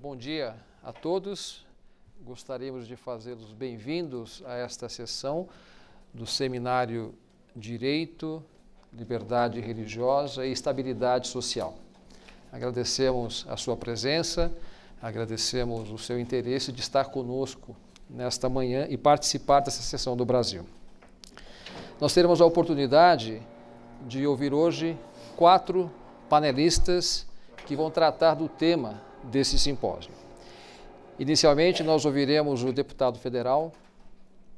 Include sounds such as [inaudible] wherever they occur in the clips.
Bom dia a todos. Gostaríamos de fazê-los bem-vindos a esta sessão do seminário Direito, Liberdade Religiosa e Estabilidade Social. Agradecemos a sua presença, agradecemos o seu interesse de estar conosco nesta manhã e participar dessa sessão do Brasil. Nós teremos a oportunidade de ouvir hoje quatro panelistas que vão tratar do tema desse simpósio. Inicialmente, nós ouviremos o deputado federal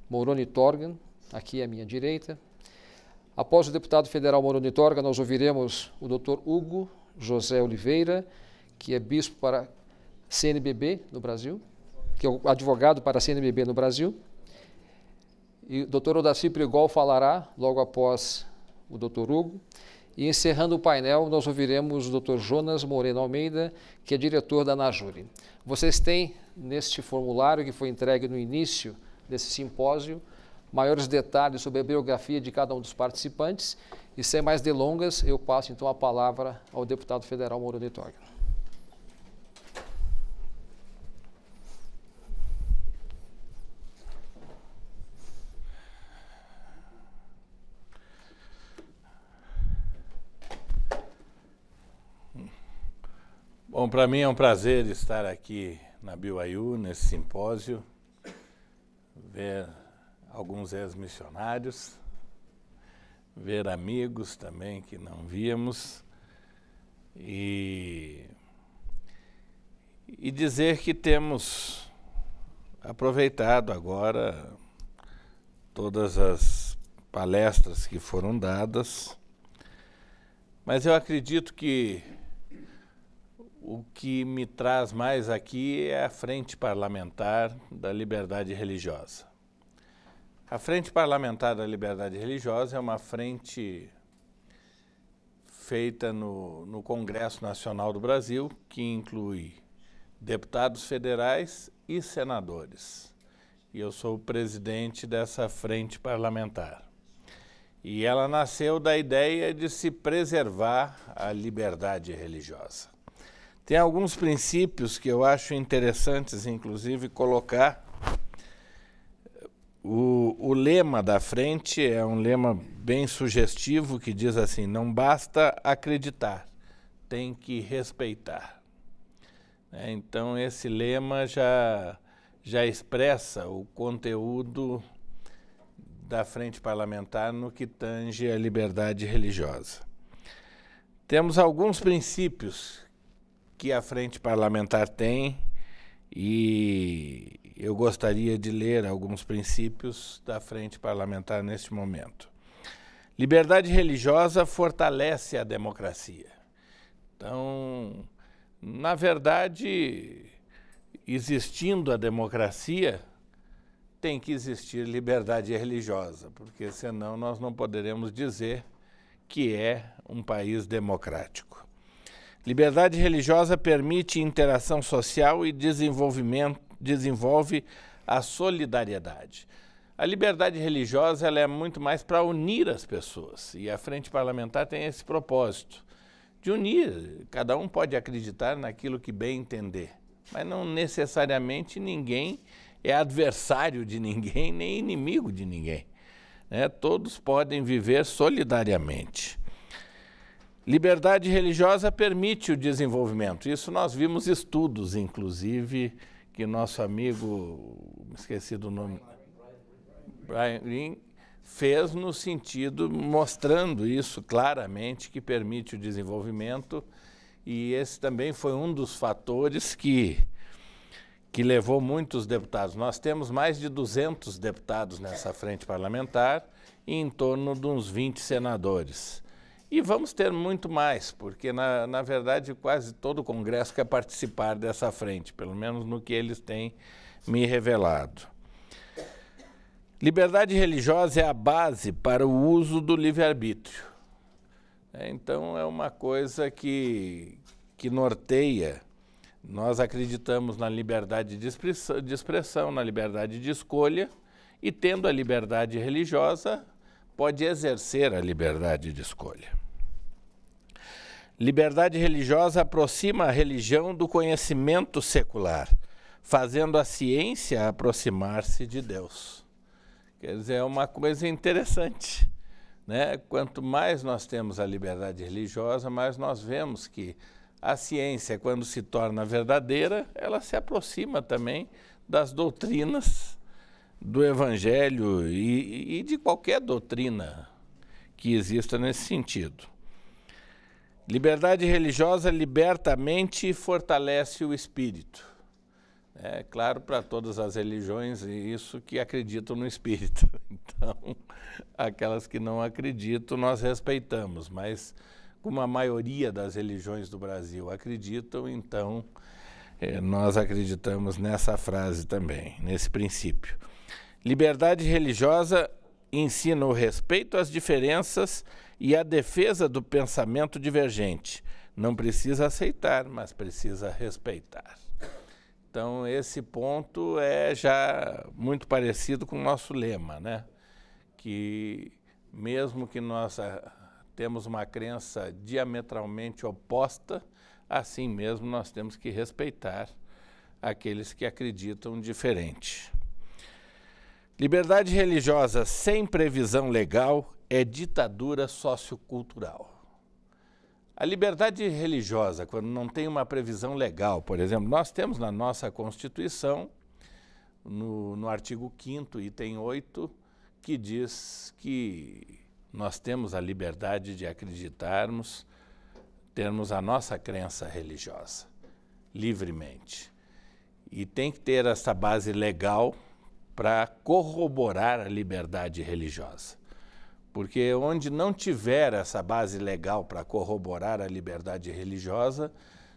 Moroni Torgan, aqui à minha direita. Após o deputado federal Moroni Torgan, nós ouviremos o Dr. Hugo José Oliveira, que é bispo para CNBB no Brasil, que é advogado para a CNBB no Brasil. E o Dr. Odaci Prigol falará logo após o Dr. Hugo. E encerrando o painel, nós ouviremos o Dr. Jonas Moreno Almeida, que é diretor da Najuri. Vocês têm neste formulário que foi entregue no início desse simpósio maiores detalhes sobre a biografia de cada um dos participantes. E sem mais delongas, eu passo então a palavra ao deputado federal Moro de Bom, para mim é um prazer estar aqui na BYU, nesse simpósio, ver alguns ex-missionários, ver amigos também que não víamos e, e dizer que temos aproveitado agora todas as palestras que foram dadas, mas eu acredito que o que me traz mais aqui é a Frente Parlamentar da Liberdade Religiosa. A Frente Parlamentar da Liberdade Religiosa é uma frente feita no, no Congresso Nacional do Brasil, que inclui deputados federais e senadores. E eu sou o presidente dessa frente parlamentar. E ela nasceu da ideia de se preservar a liberdade religiosa. Tem alguns princípios que eu acho interessantes, inclusive, colocar. O, o lema da frente é um lema bem sugestivo que diz assim: não basta acreditar, tem que respeitar. É, então, esse lema já, já expressa o conteúdo da frente parlamentar no que tange à liberdade religiosa. Temos alguns princípios que a frente parlamentar tem e eu gostaria de ler alguns princípios da frente parlamentar neste momento. Liberdade religiosa fortalece a democracia. Então, na verdade, existindo a democracia, tem que existir liberdade religiosa, porque senão nós não poderemos dizer que é um país democrático. Liberdade religiosa permite interação social e desenvolvimento, desenvolve a solidariedade. A liberdade religiosa ela é muito mais para unir as pessoas e a frente parlamentar tem esse propósito de unir. Cada um pode acreditar naquilo que bem entender, mas não necessariamente ninguém é adversário de ninguém nem inimigo de ninguém. Né? Todos podem viver solidariamente. Liberdade religiosa permite o desenvolvimento. Isso nós vimos estudos, inclusive, que nosso amigo, esqueci do nome, Brian Green, fez no sentido mostrando isso claramente que permite o desenvolvimento e esse também foi um dos fatores que que levou muitos deputados. Nós temos mais de 200 deputados nessa frente parlamentar e em torno de uns 20 senadores. E vamos ter muito mais, porque, na, na verdade, quase todo o Congresso quer participar dessa frente, pelo menos no que eles têm me revelado. Liberdade religiosa é a base para o uso do livre-arbítrio. É, então, é uma coisa que, que norteia. Nós acreditamos na liberdade de expressão, de expressão, na liberdade de escolha, e tendo a liberdade religiosa, pode exercer a liberdade de escolha. Liberdade religiosa aproxima a religião do conhecimento secular, fazendo a ciência aproximar-se de Deus. Quer dizer, é uma coisa interessante. Né? Quanto mais nós temos a liberdade religiosa, mais nós vemos que a ciência, quando se torna verdadeira, ela se aproxima também das doutrinas do Evangelho e, e de qualquer doutrina que exista nesse sentido. Liberdade religiosa liberta a mente e fortalece o espírito. É claro para todas as religiões isso que acreditam no espírito. [laughs] Então, aquelas que não acreditam, nós respeitamos, mas como a maioria das religiões do Brasil acreditam, então é, nós acreditamos nessa frase também, nesse princípio. Liberdade religiosa ensina o respeito às diferenças e a defesa do pensamento divergente. Não precisa aceitar, mas precisa respeitar. Então, esse ponto é já muito parecido com o nosso lema, né? Que mesmo que nós ah, temos uma crença diametralmente oposta, assim mesmo nós temos que respeitar aqueles que acreditam diferente. Liberdade religiosa sem previsão legal é ditadura sociocultural. A liberdade religiosa, quando não tem uma previsão legal, por exemplo, nós temos na nossa Constituição, no, no artigo 5 item 8, que diz que nós temos a liberdade de acreditarmos, termos a nossa crença religiosa, livremente. E tem que ter essa base legal para corroborar a liberdade religiosa. Porque onde não tiver essa base legal para corroborar a liberdade religiosa,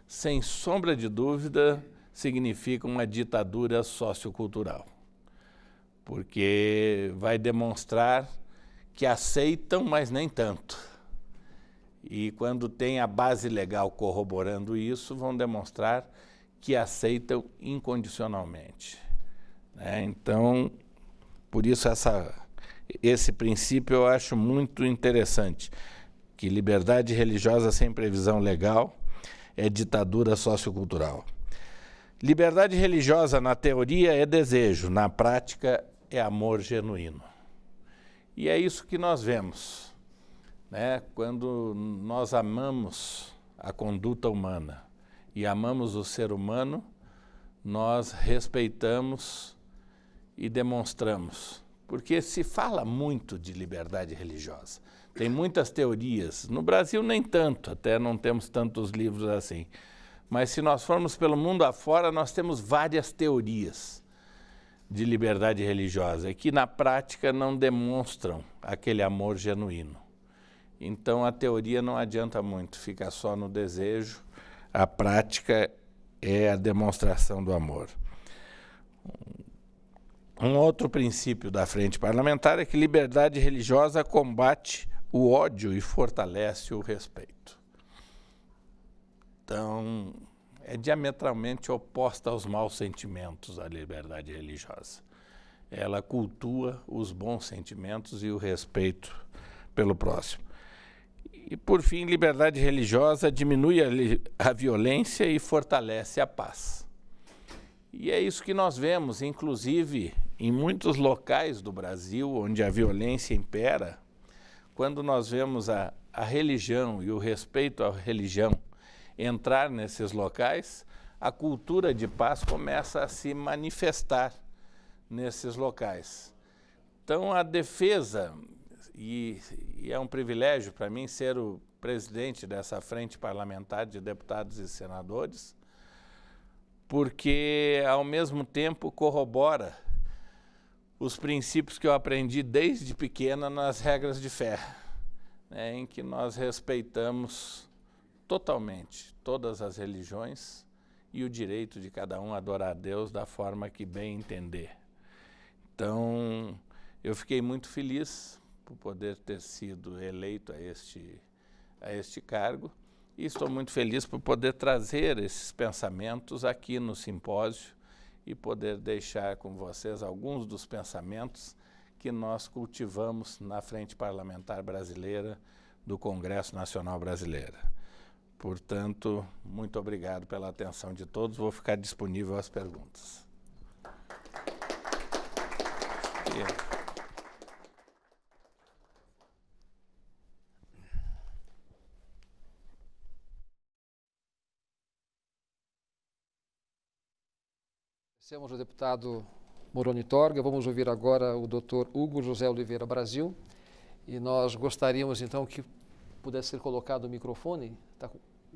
sem sombra de dúvida, significa uma ditadura sociocultural. Porque vai demonstrar que aceitam, mas nem tanto. E quando tem a base legal corroborando isso, vão demonstrar que aceitam incondicionalmente. Né? Então, por isso essa esse princípio eu acho muito interessante, que liberdade religiosa sem previsão legal é ditadura sociocultural. Liberdade religiosa na teoria é desejo, na prática é amor genuíno. E é isso que nós vemos, né? Quando nós amamos a conduta humana e amamos o ser humano, nós respeitamos e demonstramos porque se fala muito de liberdade religiosa. Tem muitas teorias. No Brasil, nem tanto, até não temos tantos livros assim. Mas se nós formos pelo mundo afora, nós temos várias teorias de liberdade religiosa que, na prática, não demonstram aquele amor genuíno. Então, a teoria não adianta muito, fica só no desejo. A prática é a demonstração do amor um outro princípio da frente parlamentar é que liberdade religiosa combate o ódio e fortalece o respeito. Então, é diametralmente oposta aos maus sentimentos a liberdade religiosa. Ela cultua os bons sentimentos e o respeito pelo próximo. E, por fim, liberdade religiosa diminui a, a violência e fortalece a paz. E é isso que nós vemos, inclusive em muitos locais do Brasil onde a violência impera, quando nós vemos a, a religião e o respeito à religião entrar nesses locais, a cultura de paz começa a se manifestar nesses locais. Então, a defesa, e, e é um privilégio para mim ser o presidente dessa frente parlamentar de deputados e senadores, porque ao mesmo tempo corrobora os princípios que eu aprendi desde pequena nas regras de fé, né, em que nós respeitamos totalmente todas as religiões e o direito de cada um adorar a Deus da forma que bem entender. Então, eu fiquei muito feliz por poder ter sido eleito a este, a este cargo e estou muito feliz por poder trazer esses pensamentos aqui no simpósio e poder deixar com vocês alguns dos pensamentos que nós cultivamos na Frente Parlamentar Brasileira do Congresso Nacional Brasileiro. Portanto, muito obrigado pela atenção de todos. Vou ficar disponível às perguntas. Yeah. Somos o deputado Moroni Torga. Vamos ouvir agora o doutor Hugo José Oliveira Brasil. E nós gostaríamos, então, que pudesse ser colocado o microfone. Tá,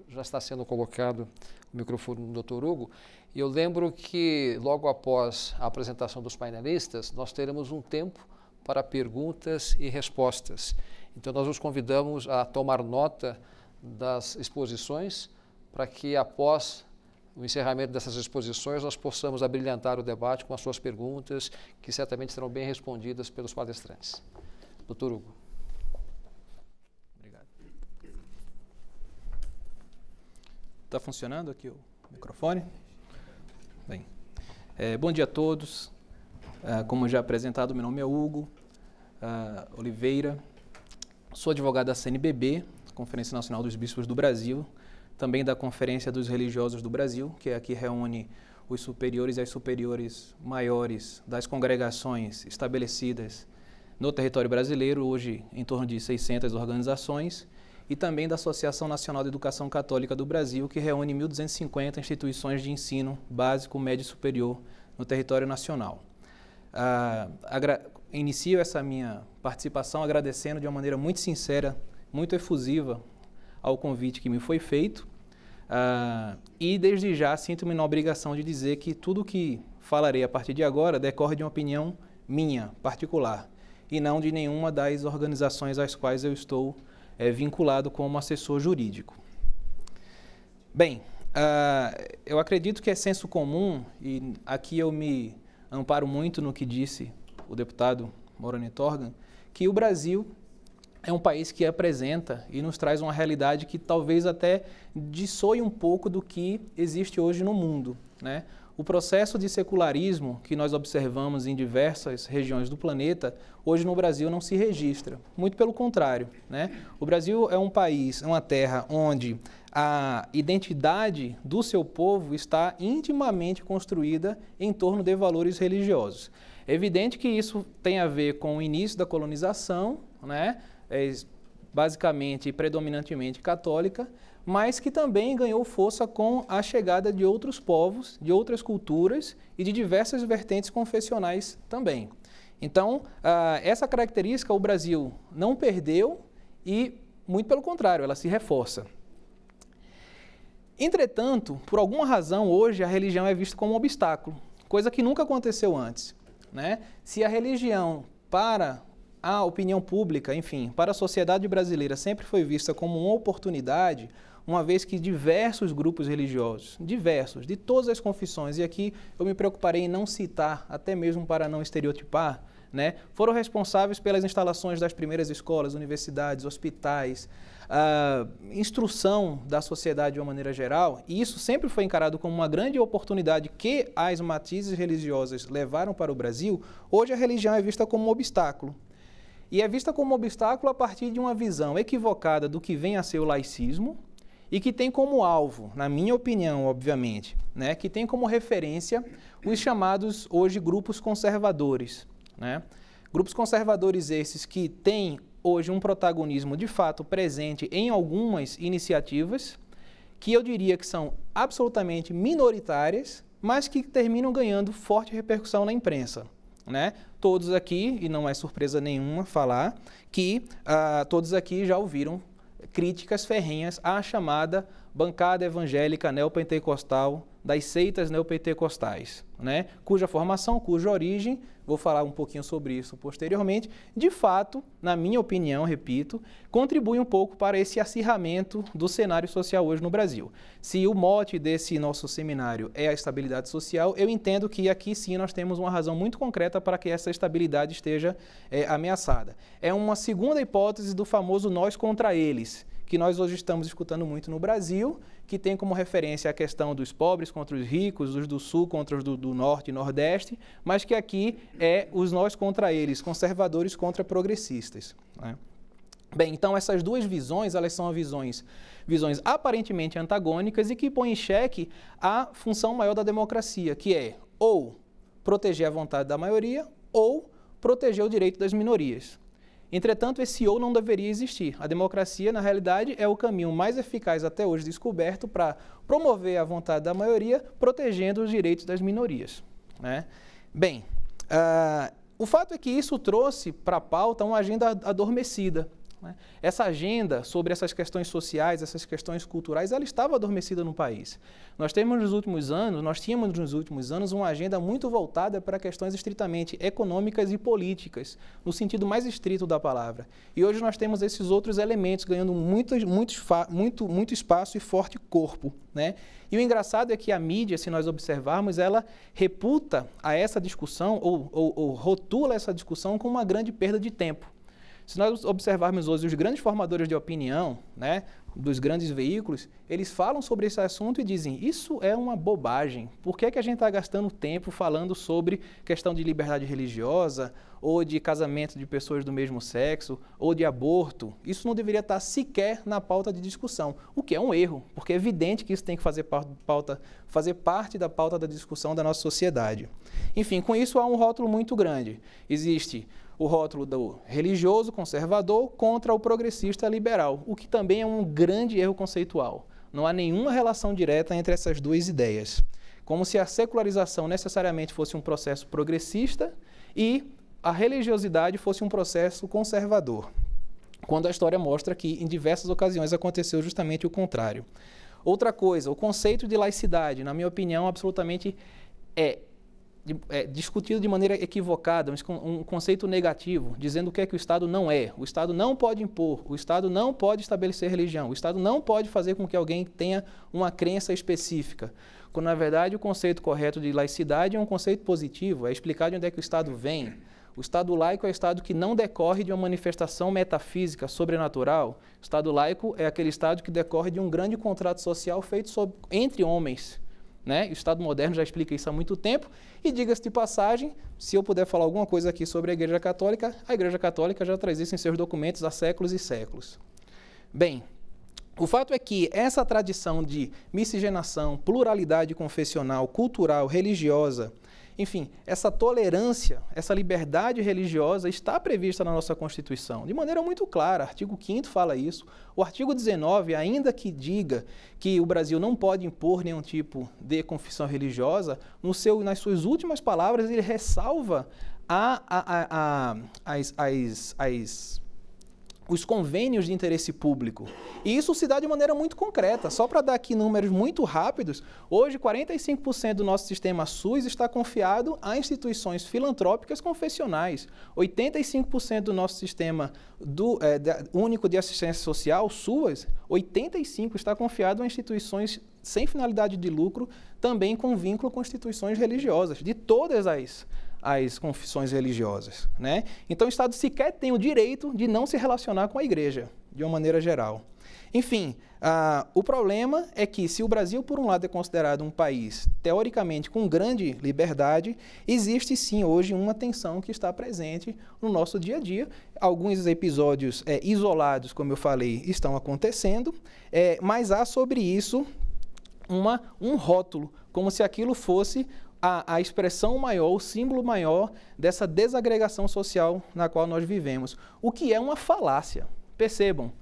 já está sendo colocado o microfone do doutor Hugo. E eu lembro que, logo após a apresentação dos painelistas, nós teremos um tempo para perguntas e respostas. Então, nós os convidamos a tomar nota das exposições para que, após o encerramento dessas exposições, nós possamos abrilhantar o debate com as suas perguntas, que certamente serão bem respondidas pelos palestrantes. Doutor Hugo. Obrigado. Está funcionando aqui o microfone? Bem. É, bom dia a todos. É, como já apresentado, meu nome é Hugo é, Oliveira. Sou advogado da CNBB, Conferência Nacional dos Bispos do Brasil, também da Conferência dos Religiosos do Brasil, que é a que reúne os superiores e as superiores maiores das congregações estabelecidas no território brasileiro, hoje em torno de 600 organizações, e também da Associação Nacional de Educação Católica do Brasil, que reúne 1.250 instituições de ensino básico, médio e superior no território nacional. Ah, inicio essa minha participação agradecendo de uma maneira muito sincera, muito efusiva ao convite que me foi feito. Uh, e desde já sinto-me na obrigação de dizer que tudo que falarei a partir de agora decorre de uma opinião minha, particular, e não de nenhuma das organizações às quais eu estou é, vinculado como assessor jurídico. Bem, uh, eu acredito que é senso comum, e aqui eu me amparo muito no que disse o deputado Moroni Torgan, que o Brasil é um país que apresenta e nos traz uma realidade que talvez até dissoe um pouco do que existe hoje no mundo. Né? O processo de secularismo que nós observamos em diversas regiões do planeta, hoje no Brasil não se registra. Muito pelo contrário. Né? O Brasil é um país, é uma terra onde a identidade do seu povo está intimamente construída em torno de valores religiosos. É evidente que isso tem a ver com o início da colonização, né? é, basicamente e predominantemente católica, mas que também ganhou força com a chegada de outros povos, de outras culturas e de diversas vertentes confessionais também. Então, essa característica o Brasil não perdeu e, muito pelo contrário, ela se reforça. Entretanto, por alguma razão, hoje a religião é vista como um obstáculo, coisa que nunca aconteceu antes. Né? Se a religião, para a opinião pública, enfim, para a sociedade brasileira sempre foi vista como uma oportunidade, uma vez que diversos grupos religiosos, diversos, de todas as confissões, e aqui eu me preocuparei em não citar, até mesmo para não estereotipar, né, foram responsáveis pelas instalações das primeiras escolas, universidades, hospitais, instrução da sociedade de uma maneira geral. E isso sempre foi encarado como uma grande oportunidade que as matizes religiosas levaram para o Brasil. Hoje a religião é vista como um obstáculo e é vista como obstáculo a partir de uma visão equivocada do que vem a ser o laicismo e que tem como alvo, na minha opinião, obviamente, né, que tem como referência os chamados hoje grupos conservadores, né? Grupos conservadores esses que têm hoje um protagonismo de fato presente em algumas iniciativas que eu diria que são absolutamente minoritárias, mas que terminam ganhando forte repercussão na imprensa. Né? todos aqui, e não é surpresa nenhuma falar, que ah, todos aqui já ouviram críticas ferrenhas à chamada bancada evangélica neopentecostal das seitas neopentecostais, né? cuja formação, cuja origem, vou falar um pouquinho sobre isso posteriormente, de fato, na minha opinião, repito, contribui um pouco para esse acirramento do cenário social hoje no Brasil. Se o mote desse nosso seminário é a estabilidade social, eu entendo que aqui sim nós temos uma razão muito concreta para que essa estabilidade esteja é, ameaçada. É uma segunda hipótese do famoso nós contra eles que nós hoje estamos escutando muito no Brasil, que tem como referência a questão dos pobres contra os ricos, dos do sul contra os do, do norte e nordeste, mas que aqui é os nós contra eles, conservadores contra progressistas. Né? Bem, então essas duas visões, elas são visões, visões aparentemente antagônicas e que põem em xeque a função maior da democracia, que é ou proteger a vontade da maioria ou proteger o direito das minorias. Entretanto, esse ou não deveria existir. A democracia, na realidade, é o caminho mais eficaz até hoje descoberto para promover a vontade da maioria, protegendo os direitos das minorias. Né? Bem, uh, o fato é que isso trouxe para a pauta uma agenda adormecida, né? Essa agenda sobre essas questões sociais, essas questões culturais, ela estava adormecida no país. Nós temos nos últimos anos, nós tínhamos nos últimos anos uma agenda muito voltada para questões estritamente econômicas e políticas, no sentido mais estrito da palavra. E hoje nós temos esses outros elementos ganhando muito, muito, muito, muito espaço e forte corpo. Né? E o engraçado é que a mídia, se nós observarmos, ela reputa a essa discussão ou, ou, ou rotula essa discussão como uma grande perda de tempo. Se nós observarmos hoje os grandes formadores de opinião, né, dos grandes veículos, eles falam sobre esse assunto e dizem: isso é uma bobagem. Por que, é que a gente está gastando tempo falando sobre questão de liberdade religiosa, ou de casamento de pessoas do mesmo sexo, ou de aborto? Isso não deveria estar tá sequer na pauta de discussão, o que é um erro, porque é evidente que isso tem que fazer, pauta, fazer parte da pauta da discussão da nossa sociedade. Enfim, com isso há um rótulo muito grande. Existe o rótulo do religioso conservador contra o progressista liberal, o que também é um grande erro conceitual. Não há nenhuma relação direta entre essas duas ideias. Como se a secularização necessariamente fosse um processo progressista e a religiosidade fosse um processo conservador. Quando a história mostra que, em diversas ocasiões, aconteceu justamente o contrário. Outra coisa, o conceito de laicidade, na minha opinião, absolutamente é é, discutido de maneira equivocada, um, um conceito negativo, dizendo o que é que o Estado não é. O Estado não pode impor, o Estado não pode estabelecer religião, o Estado não pode fazer com que alguém tenha uma crença específica. Quando, na verdade, o conceito correto de laicidade é um conceito positivo, é explicar de onde é que o Estado vem. O Estado laico é o Estado que não decorre de uma manifestação metafísica, sobrenatural. O Estado laico é aquele Estado que decorre de um grande contrato social feito sobre, entre homens, né? O Estado moderno já explica isso há muito tempo. E diga-se de passagem, se eu puder falar alguma coisa aqui sobre a Igreja Católica, a Igreja Católica já traz isso em seus documentos há séculos e séculos. Bem, o fato é que essa tradição de miscigenação, pluralidade confessional, cultural, religiosa, enfim, essa tolerância, essa liberdade religiosa está prevista na nossa Constituição, de maneira muito clara. Artigo 5 fala isso. O artigo 19, ainda que diga que o Brasil não pode impor nenhum tipo de confissão religiosa, no seu, nas suas últimas palavras ele ressalva a, a, a, a as, as, as os convênios de interesse público. E isso se dá de maneira muito concreta. Só para dar aqui números muito rápidos, hoje 45% do nosso sistema SUS está confiado a instituições filantrópicas confessionais. 85% do nosso sistema do, é, da, único de assistência social, SUAS, 85% está confiado a instituições sem finalidade de lucro, também com vínculo com instituições religiosas, de todas as as confissões religiosas. Né? Então o Estado sequer tem o direito de não se relacionar com a igreja, de uma maneira geral. Enfim, ah, o problema é que se o Brasil, por um lado, é considerado um país teoricamente com grande liberdade, existe sim hoje uma tensão que está presente no nosso dia a dia. Alguns episódios é, isolados, como eu falei, estão acontecendo, é, mas há sobre isso uma, um rótulo, como se aquilo fosse a, a expressão maior, o símbolo maior dessa desagregação social na qual nós vivemos, o que é uma falácia. Percebam,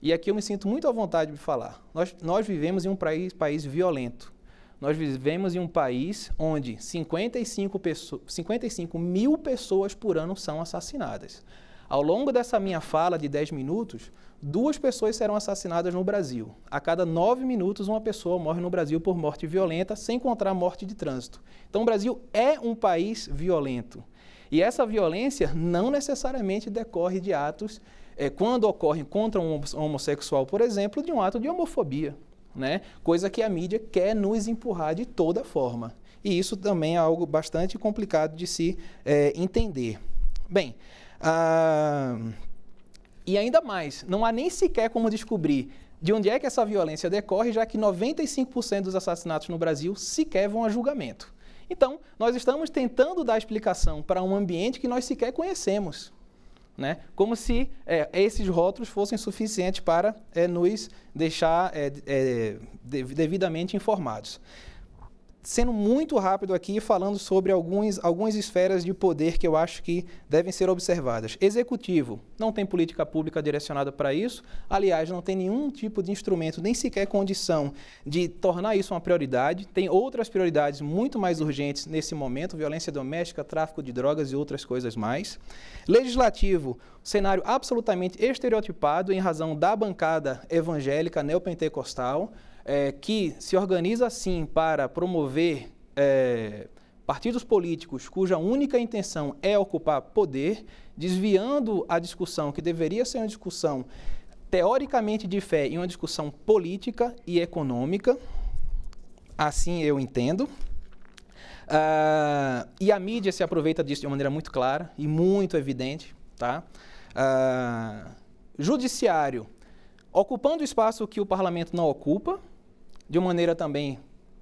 e aqui eu me sinto muito à vontade de falar. Nós, nós vivemos em um país, país violento. Nós vivemos em um país onde 55, 55 mil pessoas por ano são assassinadas. Ao longo dessa minha fala de 10 minutos, duas pessoas serão assassinadas no Brasil. A cada nove minutos, uma pessoa morre no Brasil por morte violenta, sem contar morte de trânsito. Então, o Brasil é um país violento. E essa violência não necessariamente decorre de atos, é, quando ocorre contra um homossexual, por exemplo, de um ato de homofobia. Né? Coisa que a mídia quer nos empurrar de toda forma. E isso também é algo bastante complicado de se é, entender. Bem, ah, e ainda mais, não há nem sequer como descobrir de onde é que essa violência decorre, já que 95% dos assassinatos no Brasil sequer vão a julgamento. Então, nós estamos tentando dar explicação para um ambiente que nós sequer conhecemos. Né? Como se é, esses rótulos fossem suficientes para é, nos deixar é, é devidamente informados sendo muito rápido aqui falando sobre alguns, algumas esferas de poder que eu acho que devem ser observadas. Executivo, não tem política pública direcionada para isso. Aliás, não tem nenhum tipo de instrumento, nem sequer condição de tornar isso uma prioridade. Tem outras prioridades muito mais urgentes nesse momento: violência doméstica, tráfico de drogas e outras coisas mais. Legislativo, cenário absolutamente estereotipado em razão da bancada evangélica neopentecostal é, que se organiza assim para promover é, partidos políticos cuja única intenção é ocupar poder, desviando a discussão que deveria ser uma discussão teoricamente de fé em uma discussão política e econômica, assim eu entendo. Uh, e a mídia se aproveita disso de uma maneira muito clara e muito evidente. Tá? Uh, judiciário ocupando o espaço que o parlamento não ocupa, de uma maneira também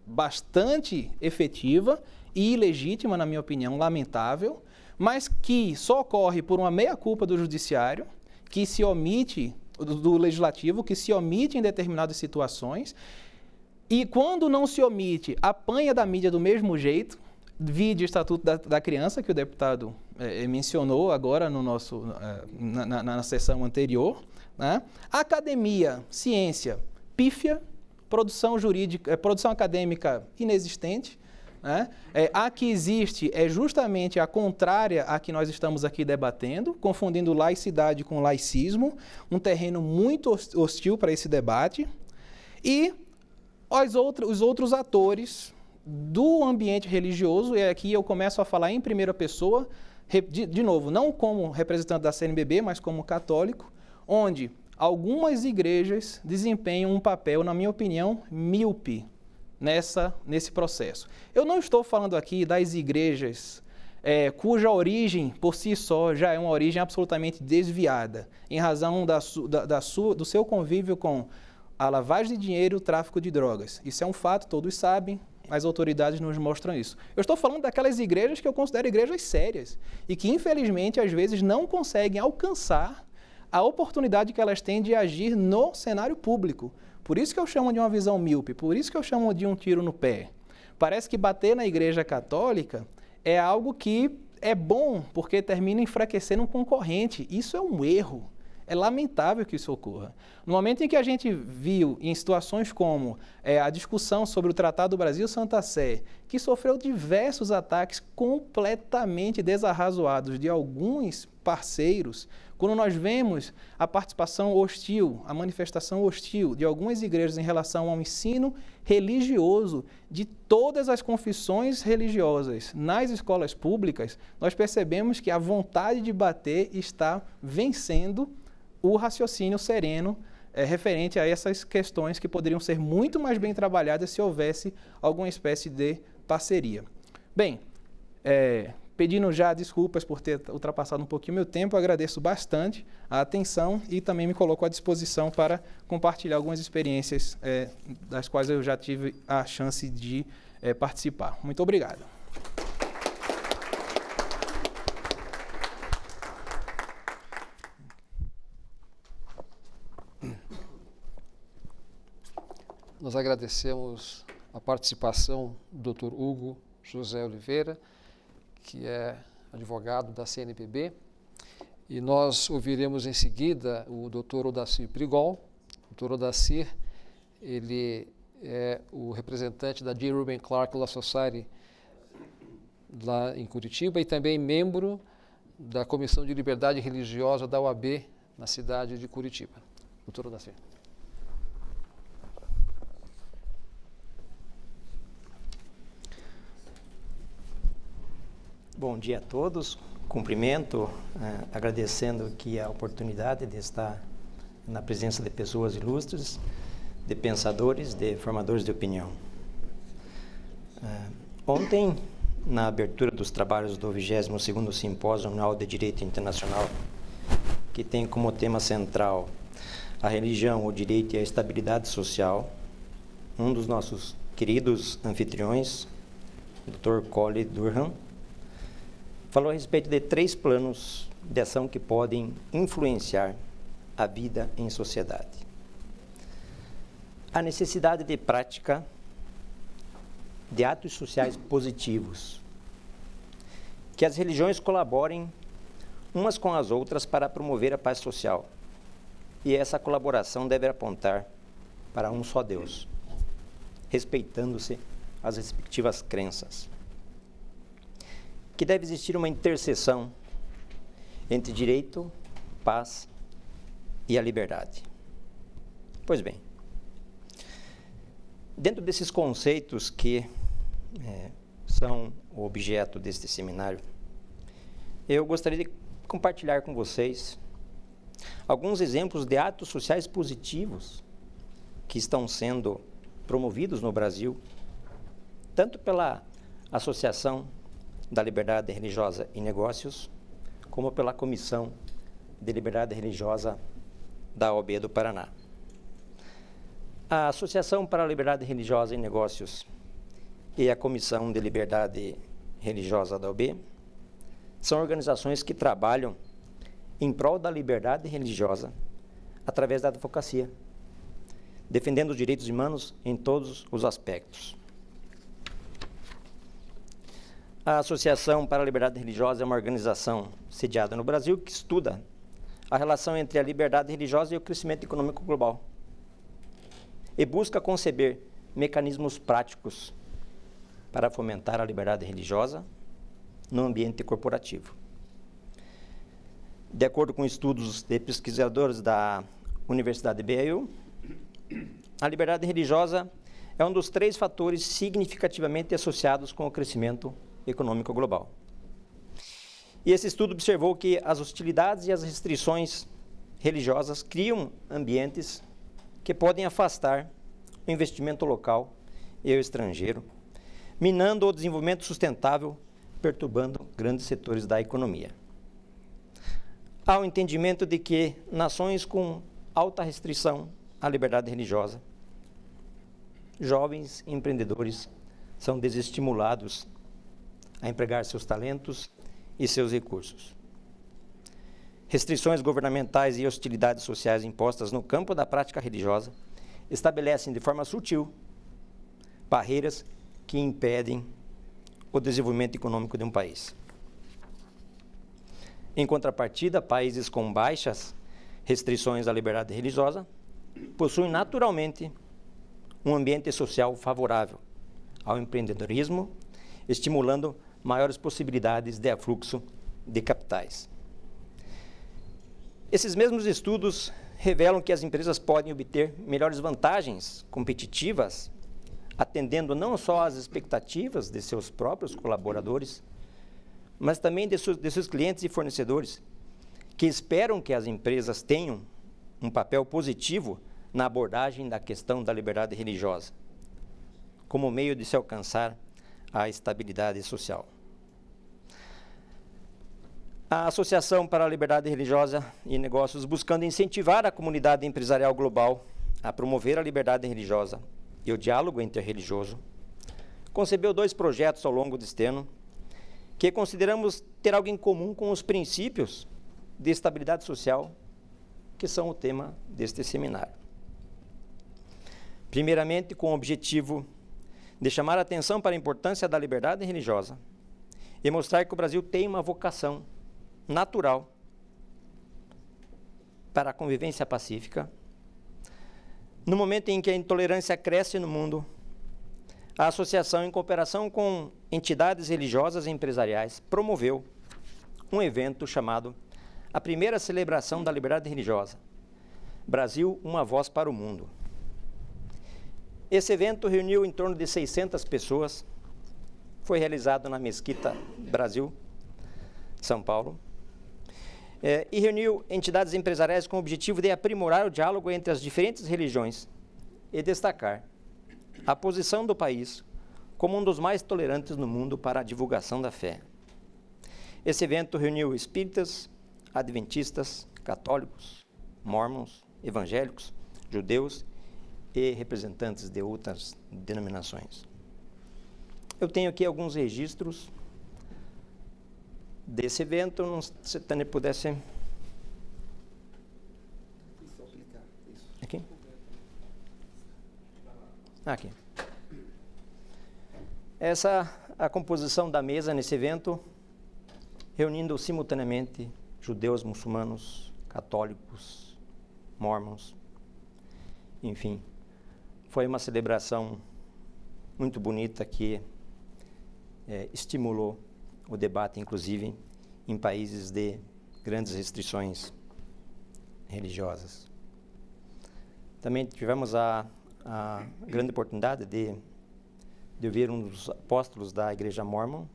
bastante efetiva e ilegítima, na minha opinião, lamentável, mas que só ocorre por uma meia-culpa do judiciário, que se omite, do, do legislativo, que se omite em determinadas situações, e quando não se omite, apanha da mídia do mesmo jeito, vide o Estatuto da, da Criança, que o deputado eh, eh, mencionou agora no nosso, eh, na, na, na, sessão anterior. Né? Academia, ciência, pífia, produção jurídica, eh, produção acadêmica inexistente. Né? É, a que existe é justamente a contrária à que nós estamos aqui debatendo, confundindo laicidade com laicismo, um terreno muito hostil para esse debate. E os outros atores do ambiente religioso, e aqui eu começo a falar em primeira pessoa, de, de novo, não como representante da CNBB, mas como católico, onde algumas igrejas desempenham um papel, na minha opinião, míope nessa, nesse processo. Eu não estou falando aqui das igrejas é, cuja origem por si só já é uma origem absolutamente desviada, em razão da, da, da sua, do seu convívio com a lavagem de dinheiro e o tráfico de drogas. Isso é um fato, todos sabem, as autoridades nos mostram isso. Eu estou falando daquelas igrejas que eu considero igrejas sérias e que, infelizmente, às vezes não conseguem alcançar a oportunidade que elas têm de agir no cenário público. Por isso que eu chamo de uma visão míope, por isso que eu chamo de um tiro no pé. Parece que bater na Igreja Católica é algo que é bom porque termina enfraquecendo um concorrente. Isso é um erro. É lamentável que isso ocorra. No momento em que a gente viu em situações como é, a discussão sobre o Tratado Brasil-Santa Sé, que sofreu diversos ataques completamente desarrazoados de alguns parceiros, quando nós vemos a participação hostil, a manifestação hostil de algumas igrejas em relação ao ensino religioso de todas as confissões religiosas nas escolas públicas, nós percebemos que a vontade de bater está vencendo o raciocínio sereno é, referente a essas questões que poderiam ser muito mais bem trabalhadas se houvesse alguma espécie de parceria. Bem, é, Pedindo já desculpas por ter ultrapassado um pouquinho meu tempo, agradeço bastante a atenção e também me coloco à disposição para compartilhar algumas experiências é, das quais eu já tive a chance de é, participar. Muito obrigado. Nós agradecemos a participação do Dr. Hugo José Oliveira que é advogado da CNPB, e nós ouviremos em seguida o Dr. Odacir Prigol. O Dr. Odacir, ele é o representante da J. Ruben Clark Law Society lá em Curitiba e também membro da Comissão de Liberdade Religiosa da UAB na cidade de Curitiba. Doutor Odacir. Bom dia a todos. Cumprimento, eh, agradecendo aqui a oportunidade de estar na presença de pessoas ilustres, de pensadores, de formadores de opinião. Eh, ontem, na abertura dos trabalhos do 22º Simpósio Anual de Direito Internacional, que tem como tema central a religião, o direito e a estabilidade social, um dos nossos queridos anfitriões, Dr. Cole Durham, falou a respeito de três planos de ação que podem influenciar a vida em sociedade. A necessidade de prática de atos sociais positivos, que as religiões colaborem umas com as outras para promover a paz social. E essa colaboração deve apontar para um só Deus, respeitando-se as respectivas crenças que deve existir uma interseção entre direito, paz e a liberdade. Pois bem, dentro desses conceitos que é, são o objeto deste seminário, eu gostaria de compartilhar com vocês alguns exemplos de atos sociais positivos que estão sendo promovidos no Brasil, tanto pela Associação da Liberdade Religiosa e Negócios, como pela Comissão de Liberdade Religiosa da OB do Paraná. A Associação para a Liberdade Religiosa e Negócios e a Comissão de Liberdade Religiosa da OB são organizações que trabalham em prol da liberdade religiosa através da advocacia, defendendo os direitos humanos em todos os aspectos. A Associação para a Liberdade Religiosa é uma organização sediada no Brasil que estuda a relação entre a liberdade religiosa e o crescimento econômico global e busca conceber mecanismos práticos para fomentar a liberdade religiosa no ambiente corporativo. De acordo com estudos de pesquisadores da Universidade de Yale, a liberdade religiosa é um dos três fatores significativamente associados com o crescimento econômico global. E esse estudo observou que as hostilidades e as restrições religiosas criam ambientes que podem afastar o investimento local e o estrangeiro, minando o desenvolvimento sustentável, perturbando grandes setores da economia. Há o um entendimento de que nações com alta restrição à liberdade religiosa, jovens empreendedores são desestimulados a empregar seus talentos e seus recursos. Restrições governamentais e hostilidades sociais impostas no campo da prática religiosa estabelecem de forma sutil barreiras que impedem o desenvolvimento econômico de um país. Em contrapartida, países com baixas restrições à liberdade religiosa possuem naturalmente um ambiente social favorável ao empreendedorismo, estimulando maiores possibilidades de afluxo de capitais. Esses mesmos estudos revelam que as empresas podem obter melhores vantagens competitivas, atendendo não só às expectativas de seus próprios colaboradores, mas também de, seus, de seus clientes e fornecedores, que esperam que as empresas tenham um papel positivo na abordagem da questão da liberdade religiosa, como meio de se alcançar a estabilidade social a Associação para a Liberdade Religiosa e Negócios buscando incentivar a comunidade empresarial global a promover a liberdade religiosa e o diálogo interreligioso, concebeu dois projetos ao longo deste ano que consideramos ter algo em comum com os princípios de estabilidade social que são o tema deste seminário. Primeiramente, com o objetivo de chamar a atenção para a importância da liberdade religiosa e mostrar que o Brasil tem uma vocação natural para a convivência pacífica. No momento em que a intolerância cresce no mundo, a associação, em cooperação com entidades religiosas e empresariais, promoveu um evento chamado A Primeira Celebração da Liberdade Religiosa Brasil, uma voz para o mundo. Esse evento reuniu em torno de 600 pessoas, foi realizado na Mesquita Brasil, São Paulo, é, e reuniu entidades empresariais com o objetivo de aprimorar o diálogo entre as diferentes religiões e destacar a posição do país como um dos mais tolerantes no mundo para a divulgação da fé. Esse evento reuniu espíritas, adventistas, católicos, mormons, evangélicos, judeus e representantes de outras denominações. Eu tenho aqui alguns registros desse evento, não, se Tânia pudesse. Aqui? Aqui. Essa a composição da mesa nesse evento, reunindo simultaneamente judeus, muçulmanos, católicos, mormons, enfim. Foi uma celebração muito bonita que é, estimulou o debate, inclusive, em países de grandes restrições religiosas. Também tivemos a, a grande oportunidade de, de ouvir um dos apóstolos da Igreja Mormon,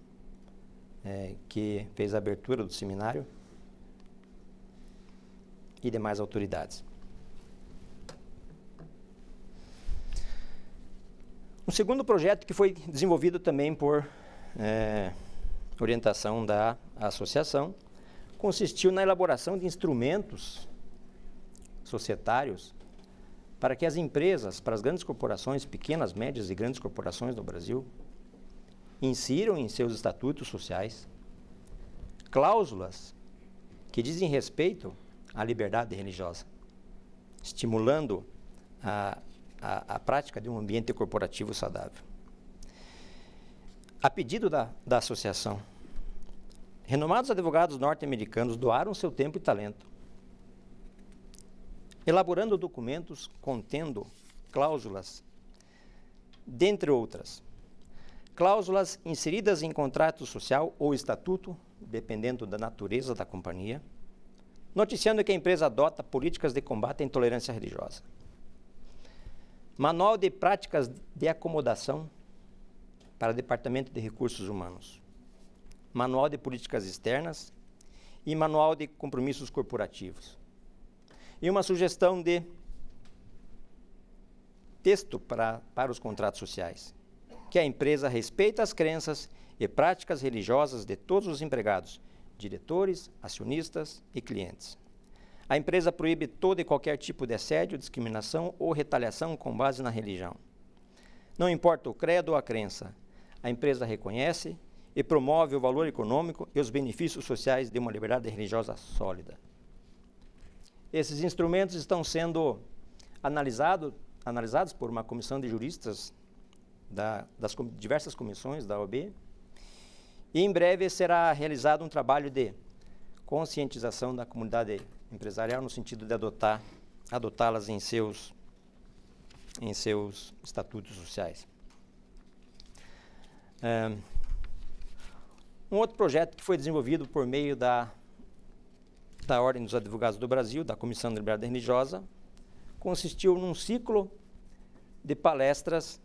é, que fez a abertura do seminário, e demais autoridades. Um segundo projeto que foi desenvolvido também por é, orientação da associação, consistiu na elaboração de instrumentos societários para que as empresas, para as grandes corporações, pequenas, médias e grandes corporações do Brasil, insiram em seus estatutos sociais cláusulas que dizem respeito à liberdade religiosa, estimulando a, a, a prática de um ambiente corporativo saudável a pedido da, da associação, renomados advogados norte-americanos doaram seu tempo e talento, elaborando documentos contendo cláusulas, dentre outras, cláusulas inseridas em contrato social ou estatuto, dependendo da natureza da companhia, noticiando que a empresa adota políticas de combate à intolerância religiosa. Manual de práticas de acomodação para o Departamento de Recursos Humanos, Manual de Políticas Externas e Manual de Compromissos Corporativos. E uma sugestão de texto para, para os contratos sociais, que a empresa respeita as crenças e práticas religiosas de todos os empregados, diretores, acionistas e clientes. A empresa proíbe todo e qualquer tipo de assédio, discriminação ou retaliação com base na religião. Não importa o credo ou a crença, a empresa reconhece e promove o valor econômico e os benefícios sociais de uma liberdade religiosa sólida. Esses instrumentos estão sendo analisado, analisados por uma comissão de juristas da, das diversas comissões da OAB e em breve será realizado um trabalho de conscientização da comunidade empresarial no sentido de adotar adotá-las em seus em seus estatutos sociais. É, um outro projeto que foi desenvolvido por meio da, da Ordem dos Advogados do Brasil, da Comissão de Liberdade Religiosa, consistiu num ciclo de palestras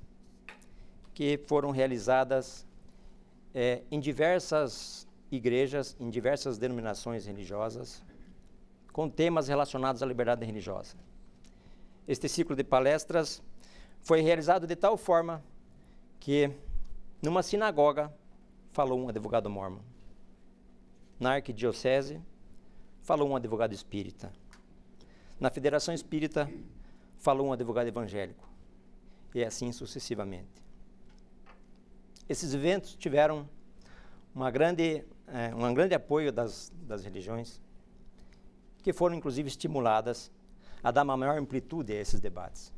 que foram realizadas é, em diversas igrejas, em diversas denominações religiosas, com temas relacionados à liberdade religiosa. Este ciclo de palestras foi realizado de tal forma que numa sinagoga, falou um advogado mormon. Na arquidiocese, falou um advogado espírita. Na federação espírita, falou um advogado evangélico. E assim sucessivamente. Esses eventos tiveram uma grande, é, um grande apoio das, das religiões, que foram inclusive estimuladas a dar uma maior amplitude a esses debates.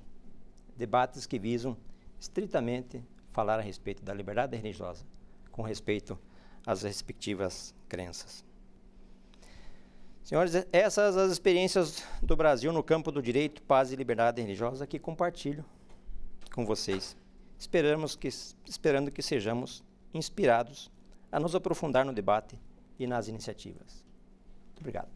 Debates que visam estritamente falar a respeito da liberdade religiosa, com respeito às respectivas crenças. Senhores, essas as experiências do Brasil no campo do direito, paz e liberdade religiosa que compartilho com vocês. Esperamos que, esperando que sejamos inspirados a nos aprofundar no debate e nas iniciativas. Muito obrigado.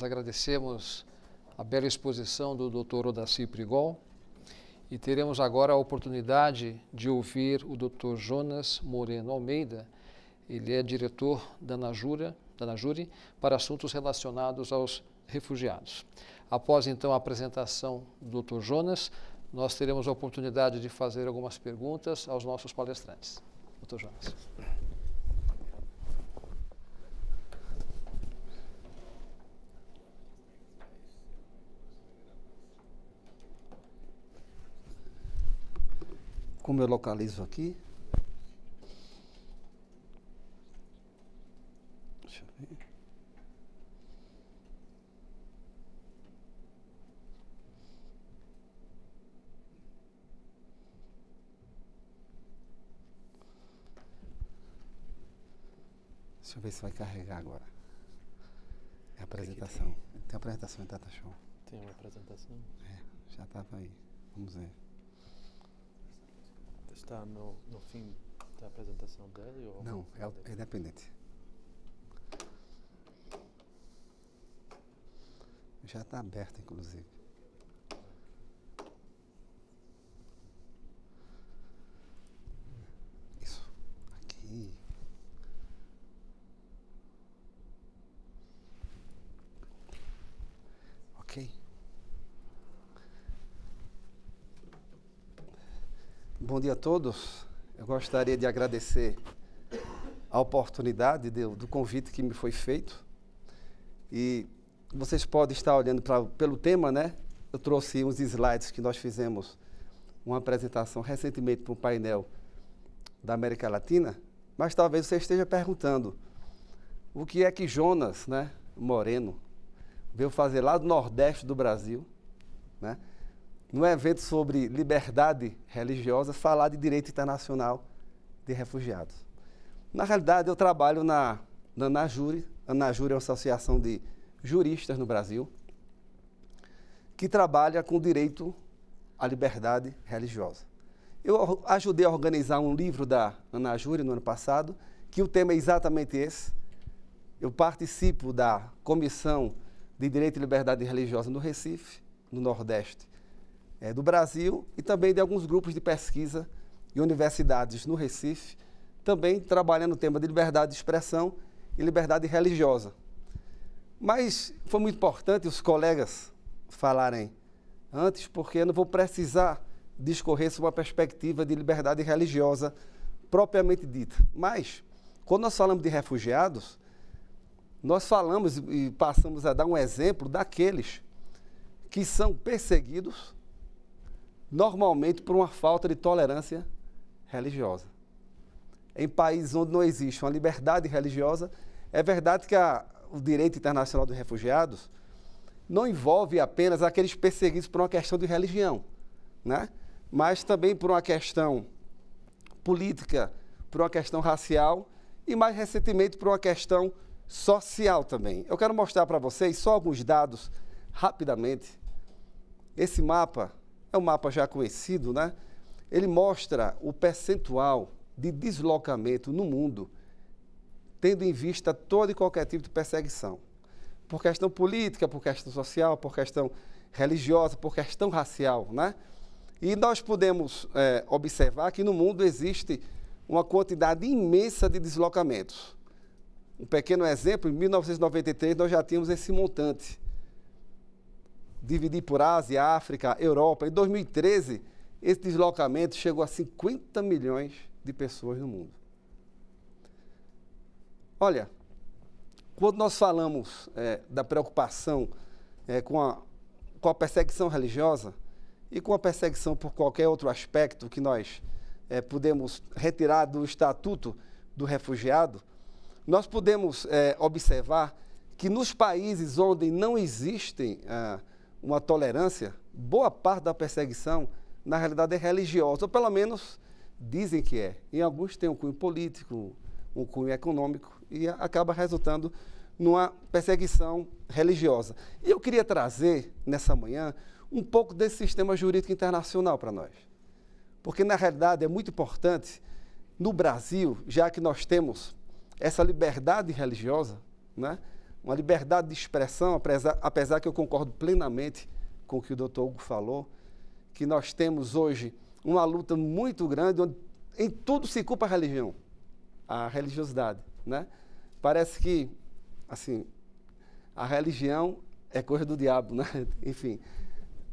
Nós agradecemos a bela exposição do Dr. Odaci Prigol e teremos agora a oportunidade de ouvir o Dr. Jonas Moreno Almeida. Ele é diretor da Najura, da Najuri para assuntos relacionados aos refugiados. Após então a apresentação do Dr. Jonas, nós teremos a oportunidade de fazer algumas perguntas aos nossos palestrantes. Dr. Jonas. Como eu localizo aqui? Deixa eu ver. Deixa eu ver se vai carregar agora. É a apresentação. Tem apresentação em Tata Show. Tem uma apresentação? É, já estava aí. Vamos ver. Está no, no fim da apresentação dele? Ou Não, é, é independente. Já está aberta, inclusive. Isso. Aqui. Bom dia a todos. Eu gostaria de agradecer a oportunidade de, do convite que me foi feito. E vocês podem estar olhando pra, pelo tema, né? Eu trouxe uns slides que nós fizemos uma apresentação recentemente para um painel da América Latina, mas talvez você esteja perguntando o que é que Jonas, né, Moreno, veio fazer lá do Nordeste do Brasil, né? num evento sobre liberdade religiosa, falar de direito internacional de refugiados. Na realidade, eu trabalho na, ANAJURI. Anajure. A Anajure é uma associação de juristas no Brasil que trabalha com direito à liberdade religiosa. Eu ajudei a organizar um livro da Anajure no ano passado, que o tema é exatamente esse. Eu participo da Comissão de Direito e Liberdade Religiosa no Recife, no Nordeste é, do Brasil e também de alguns grupos de pesquisa e universidades no Recife, também trabalhando o tema de liberdade de expressão e liberdade religiosa. Mas foi muito importante os colegas falarem antes, porque eu não vou precisar discorrer sobre uma perspectiva de liberdade religiosa propriamente dita. Mas, quando nós falamos de refugiados, nós falamos e passamos a dar um exemplo daqueles que são perseguidos normalmente por uma falta de tolerância religiosa. Em países onde não existe uma liberdade religiosa, é verdade que a, o direito internacional dos refugiados não envolve apenas aqueles perseguidos por uma questão de religião, né? mas também por uma questão política, por uma questão racial e, mais recentemente, por uma questão social também. Eu quero mostrar para vocês só alguns dados rapidamente. Esse mapa é um mapa já conhecido, né? Ele mostra o percentual de deslocamento no mundo, tendo em vista todo e qualquer tipo de perseguição. Por questão política, por questão social, por questão religiosa, por questão racial, né? E nós podemos é, observar que no mundo existe uma quantidade imensa de deslocamentos. Um pequeno exemplo, em 1993 nós já tínhamos esse montante dividir por Ásia, África, Europa. Em 2013, esse deslocamento chegou a 50 milhões de pessoas no mundo. Olha, quando nós falamos é, da preocupação é, com, a, com a perseguição religiosa e com a perseguição por qualquer outro aspecto que nós é, podemos retirar do estatuto do refugiado, nós podemos é, observar que nos países onde não existem ah, uma tolerância, boa parte da perseguição, na realidade, é religiosa, ou pelo menos dizem que é. Em alguns tem um cunho político, um cunho econômico, e acaba resultando numa perseguição religiosa. E eu queria trazer, nessa manhã, um pouco desse sistema jurídico internacional para nós. Porque, na realidade, é muito importante, no Brasil, já que nós temos essa liberdade religiosa, né? uma liberdade de expressão, apesar, apesar que eu concordo plenamente com o que o doutor Hugo falou, que nós temos hoje uma luta muito grande onde em tudo se culpa a religião, a religiosidade, né? Parece que, assim, a religião é coisa do diabo, né? [laughs] Enfim,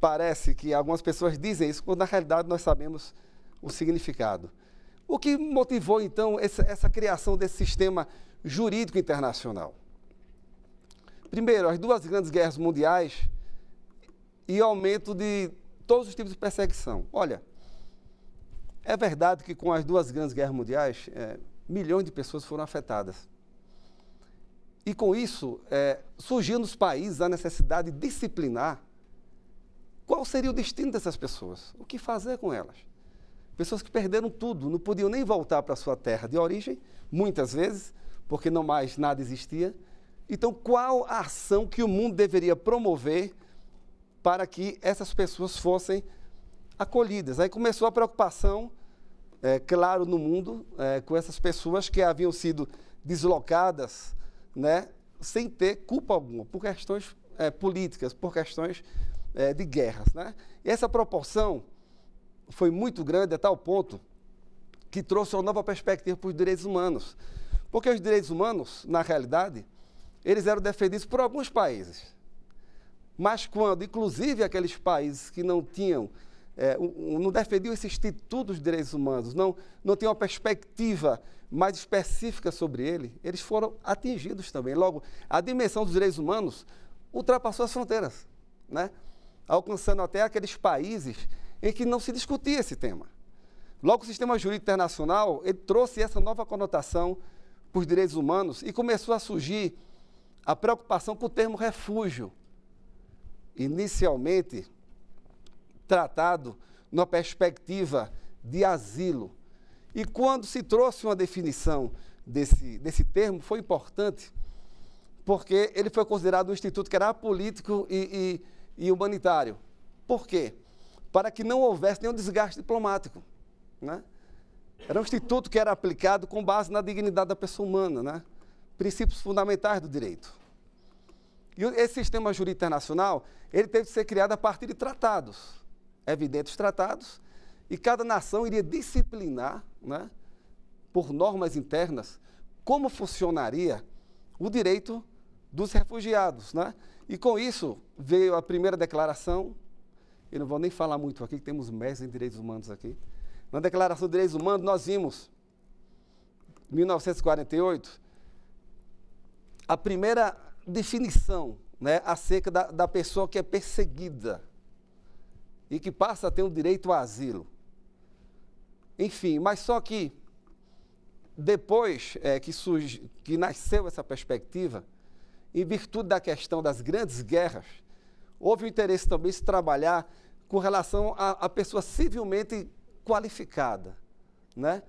parece que algumas pessoas dizem isso, quando na realidade nós sabemos o significado. O que motivou, então, essa, essa criação desse sistema jurídico internacional? primeiro, as duas grandes guerras mundiais e aumento de todos os tipos de perseguição. Olha, é verdade que com as duas grandes guerras mundiais, é, milhões de pessoas foram afetadas. E com isso, é, surgiu nos países a necessidade de disciplinar qual seria o destino dessas pessoas, o que fazer com elas. Pessoas que perderam tudo, não podiam nem voltar para sua terra de origem, muitas vezes, porque não mais nada existia. Então, qual a ação que o mundo deveria promover para que essas pessoas fossem acolhidas? Aí começou a preocupação, é, claro, no mundo, é, com essas pessoas que haviam sido deslocadas, né, sem ter culpa alguma, por questões é, políticas, por questões é, de guerras. Né? E essa proporção foi muito grande a tal ponto que trouxe uma nova perspectiva para os direitos humanos. Porque os direitos humanos, na realidade, eles eram defendidos por alguns países. Mas quando, inclusive, aqueles países que não tinham, é, um, não defendiam esse instituto dos direitos humanos, não, não tinham uma perspectiva mais específica sobre ele, eles foram atingidos também. Logo, a dimensão dos direitos humanos ultrapassou as fronteiras, né? alcançando até aqueles países em que não se discutia esse tema. Logo, o sistema jurídico internacional ele trouxe essa nova conotação para os direitos humanos e começou a surgir a preocupação com o termo refúgio, inicialmente tratado numa perspectiva de asilo. E quando se trouxe uma definição desse, desse termo, foi importante, porque ele foi considerado um instituto que era político e, e, e humanitário. Por quê? Para que não houvesse nenhum desgaste diplomático. Né? Era um instituto que era aplicado com base na dignidade da pessoa humana. Né? princípios fundamentais do direito. E esse sistema jurídico internacional, ele teve que ser criado a partir de tratados, evidentes tratados, e cada nação iria disciplinar, né, por normas internas, como funcionaria o direito dos refugiados. Né? E com isso veio a primeira declaração, eu não vou nem falar muito aqui, que temos mestres em direitos humanos aqui. Na Declaração de Direitos Humanos, nós vimos, 1948, a primeira definição né, acerca da, da pessoa que é perseguida e que passa a ter o um direito ao asilo. Enfim, mas só que depois é, que, surge, que nasceu essa perspectiva, em virtude da questão das grandes guerras, houve o interesse também de se trabalhar com relação à pessoa civilmente qualificada, né?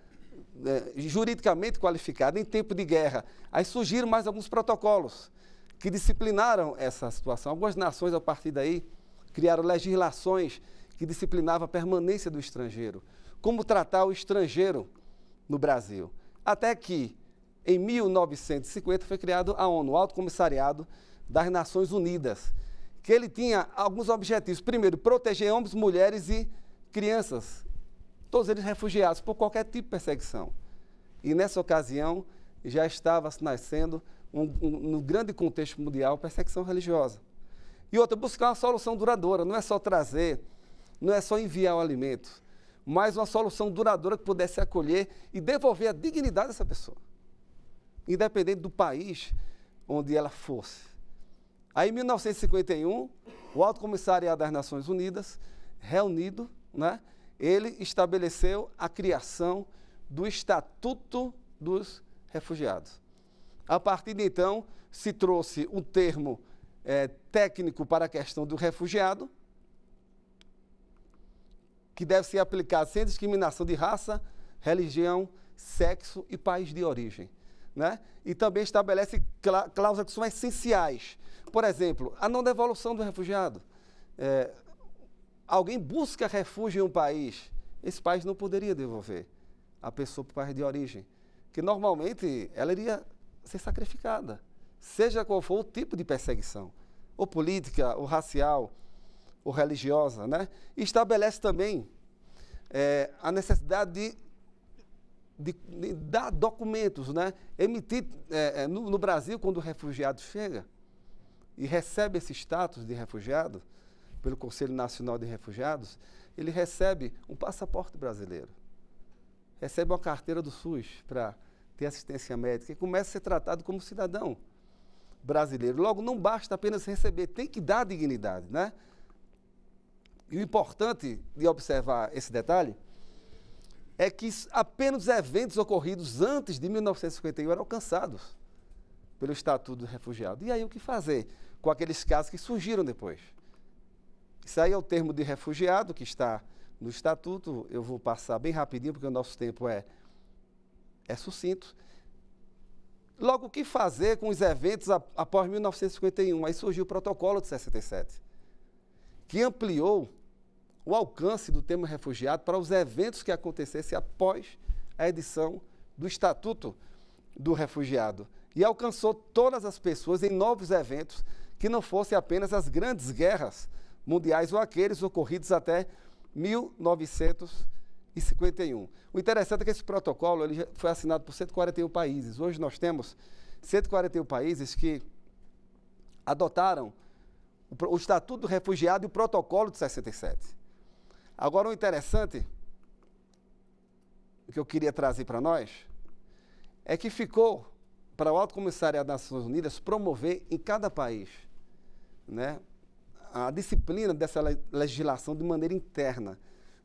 Né, juridicamente qualificada em tempo de guerra. Aí surgiram mais alguns protocolos que disciplinaram essa situação. Algumas nações, a partir daí, criaram legislações que disciplinavam a permanência do estrangeiro, como tratar o estrangeiro no Brasil. Até que, em 1950, foi criado a ONU, o Alto Comissariado das Nações Unidas, que ele tinha alguns objetivos. Primeiro, proteger homens, mulheres e crianças todos eles refugiados por qualquer tipo de perseguição. E nessa ocasião já estava nascendo, um, um, no grande contexto mundial, perseguição religiosa. E outra, buscar uma solução duradoura, não é só trazer, não é só enviar o alimento, mas uma solução duradoura que pudesse acolher e devolver a dignidade dessa pessoa, independente do país onde ela fosse. Aí, em 1951, o Alto Comissariado das Nações Unidas, reunido, né, ele estabeleceu a criação do Estatuto dos Refugiados. A partir de então, se trouxe o um termo é, técnico para a questão do refugiado, que deve ser aplicado sem discriminação de raça, religião, sexo e país de origem. Né? E também estabelece cláusulas que são essenciais. Por exemplo, a não devolução do refugiado. É, alguém busca refúgio em um país, esse país não poderia devolver a pessoa para o país de origem, que normalmente ela iria ser sacrificada, seja qual for o tipo de perseguição, ou política, ou racial, ou religiosa, né? E estabelece também é, a necessidade de, de, de, dar documentos, né? Emitir é, é no, no Brasil quando o refugiado chega e recebe esse status de refugiado, pelo Conselho Nacional de Refugiados, ele recebe um passaporte brasileiro, recebe uma carteira do SUS para ter assistência médica e começa a ser tratado como cidadão brasileiro. Logo, não basta apenas receber, tem que dar dignidade, né? E o importante de observar esse detalhe é que apenas eventos ocorridos antes de 1951 eram alcançados pelo Estatuto do Refugiado. E aí, o que fazer com aqueles casos que surgiram depois? Isso aí é o termo de refugiado que está no estatuto. Eu vou passar bem rapidinho, porque o nosso tempo é, é sucinto. Logo, o que fazer com os eventos após 1951? Aí surgiu o protocolo de 67, que ampliou o alcance do termo refugiado para os eventos que acontecessem após a edição do Estatuto do Refugiado. E alcançou todas as pessoas em novos eventos que não fossem apenas as grandes guerras mundiais ou aqueles ocorridos até 1951. O interessante é que esse protocolo ele foi assinado por 141 países. Hoje nós temos 141 países que adotaram o Estatuto do Refugiado e o Protocolo de 67. Agora, o interessante que eu queria trazer para nós é que ficou para o Alto Comissariado das Nações Unidas promover em cada país né, a disciplina dessa legislação de maneira interna,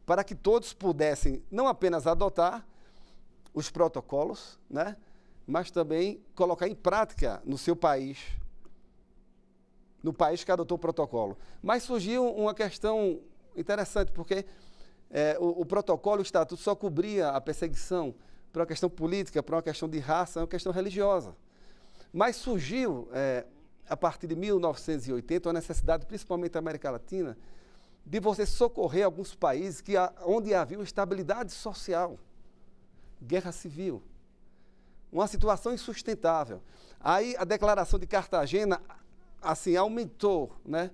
para que todos pudessem não apenas adotar os protocolos, né, mas também colocar em prática no seu país, no país que adotou o protocolo. Mas surgiu uma questão interessante, porque é, o, o, protocolo, o estatuto, só cobria a perseguição para uma questão política, para uma questão de raça, é uma questão religiosa. Mas surgiu é, a partir de 1980, uma necessidade, principalmente da América Latina, de você socorrer alguns países que, onde havia uma estabilidade social, guerra civil, uma situação insustentável. Aí a declaração de Cartagena assim aumentou né,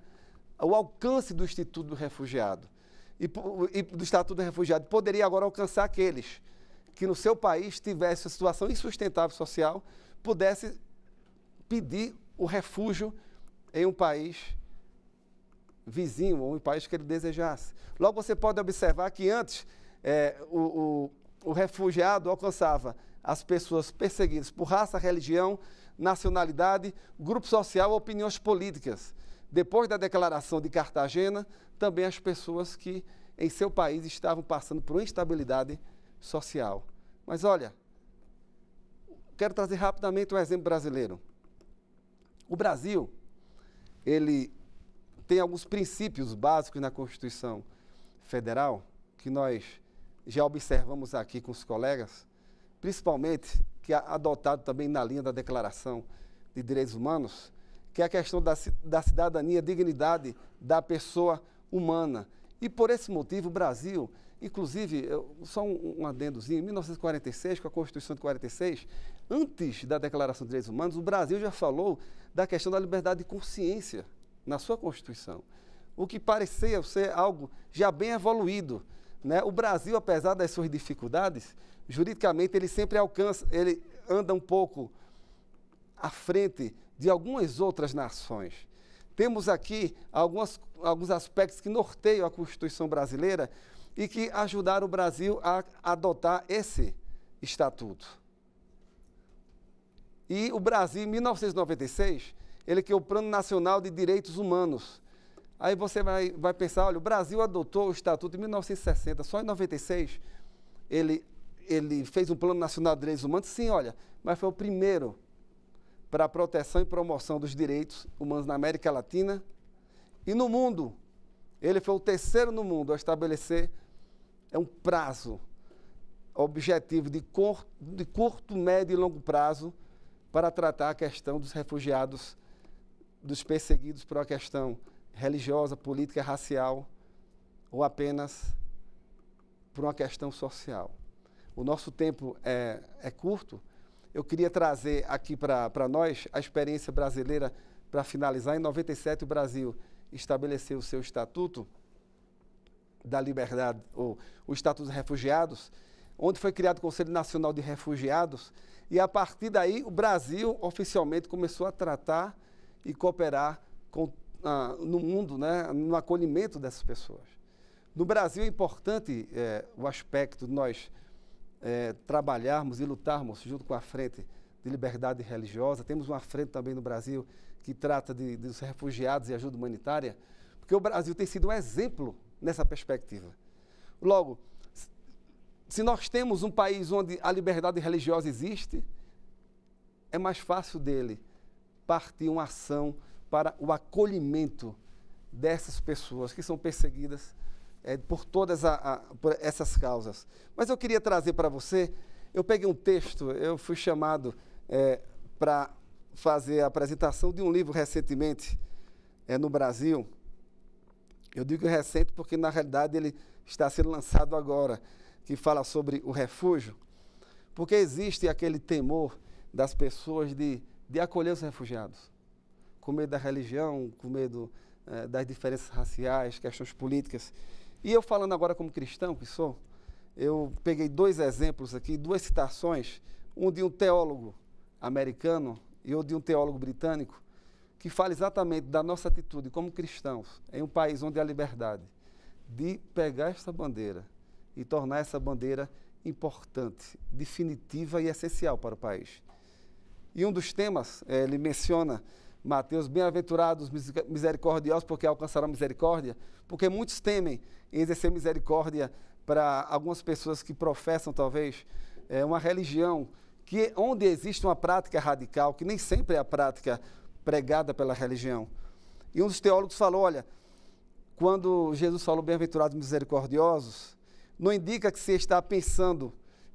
o alcance do Instituto do Refugiado e, e do Estatuto do Refugiado. Poderia agora alcançar aqueles que no seu país tivesse uma situação insustentável social, pudesse pedir o refúgio em um país vizinho ou um país que ele desejasse. Logo, você pode observar que antes é, o, o, o refugiado alcançava as pessoas perseguidas por raça, religião, nacionalidade, grupo social, opiniões políticas. Depois da declaração de Cartagena, também as pessoas que em seu país estavam passando por instabilidade social. Mas olha, quero trazer rapidamente um exemplo brasileiro. O Brasil, ele tem alguns princípios básicos na Constituição Federal que nós já observamos aqui com os colegas, principalmente que é adotado também na linha da Declaração de Direitos Humanos, que é a questão da, da cidadania, dignidade da pessoa humana. E por esse motivo, o Brasil, inclusive, eu, só um, um adendozinho, em 1946, com a Constituição de 46, Antes da Declaração de Direitos Humanos, o Brasil já falou da questão da liberdade de consciência na sua Constituição, o que parecia ser algo já bem evoluído. Né? O Brasil, apesar das suas dificuldades, juridicamente ele sempre alcança, ele anda um pouco à frente de algumas outras nações. Temos aqui algumas, alguns aspectos que norteiam a Constituição brasileira e que ajudaram o Brasil a adotar esse estatuto. E o Brasil, em 1996, ele criou o Plano Nacional de Direitos Humanos. Aí você vai, vai pensar, olha, o Brasil adotou o Estatuto em 1960, só em 96 ele, ele fez um Plano Nacional de Direitos Humanos. Sim, olha, mas foi o primeiro para a proteção e promoção dos direitos humanos na América Latina e no mundo. Ele foi o terceiro no mundo a estabelecer é um prazo objetivo de curto, de curto médio e longo prazo para tratar a questão dos refugiados, dos perseguidos por uma questão religiosa, política, racial ou apenas por uma questão social. O nosso tempo é, é curto. Eu queria trazer aqui para nós a experiência brasileira para finalizar. Em 97, o Brasil estabeleceu o seu Estatuto da Liberdade, ou o Estatuto dos Refugiados, onde foi criado o Conselho Nacional de Refugiados, e a partir daí, o Brasil oficialmente começou a tratar e cooperar com, ah, no mundo, né, no acolhimento dessas pessoas. No Brasil é importante eh, o aspecto de nós eh, trabalharmos e lutarmos junto com a Frente de Liberdade Religiosa. Temos uma frente também no Brasil que trata de, dos refugiados e ajuda humanitária, porque o Brasil tem sido um exemplo nessa perspectiva. Logo, se nós temos um país onde a liberdade religiosa existe, é mais fácil dele partir uma ação para o acolhimento dessas pessoas que são perseguidas é, por todas a, a, por essas causas. Mas eu queria trazer para você, eu peguei um texto, eu fui chamado é, para fazer a apresentação de um livro recentemente é, no Brasil. Eu digo recente porque, na realidade, ele está sendo lançado agora que fala sobre o refúgio, porque existe aquele temor das pessoas de, de acolher os refugiados, com medo da religião, com medo eh, das diferenças raciais, questões políticas. E eu falando agora como cristão que sou, eu peguei dois exemplos aqui, duas citações, um de um teólogo americano e outro de um teólogo britânico, que fala exatamente da nossa atitude como cristãos em um país onde há liberdade, de pegar esta bandeira e tornar essa bandeira importante, definitiva e essencial para o país. E um dos temas, é, ele menciona Mateus, bem-aventurados, misericordiosos, porque alcançaram a misericórdia, porque muitos temem exercer misericórdia para algumas pessoas que professam, talvez, é, uma religião que, onde existe uma prática radical, que nem sempre é a prática pregada pela religião. E um dos teólogos falou: olha, quando Jesus falou bem-aventurados, misericordiosos, não indica que se está pensando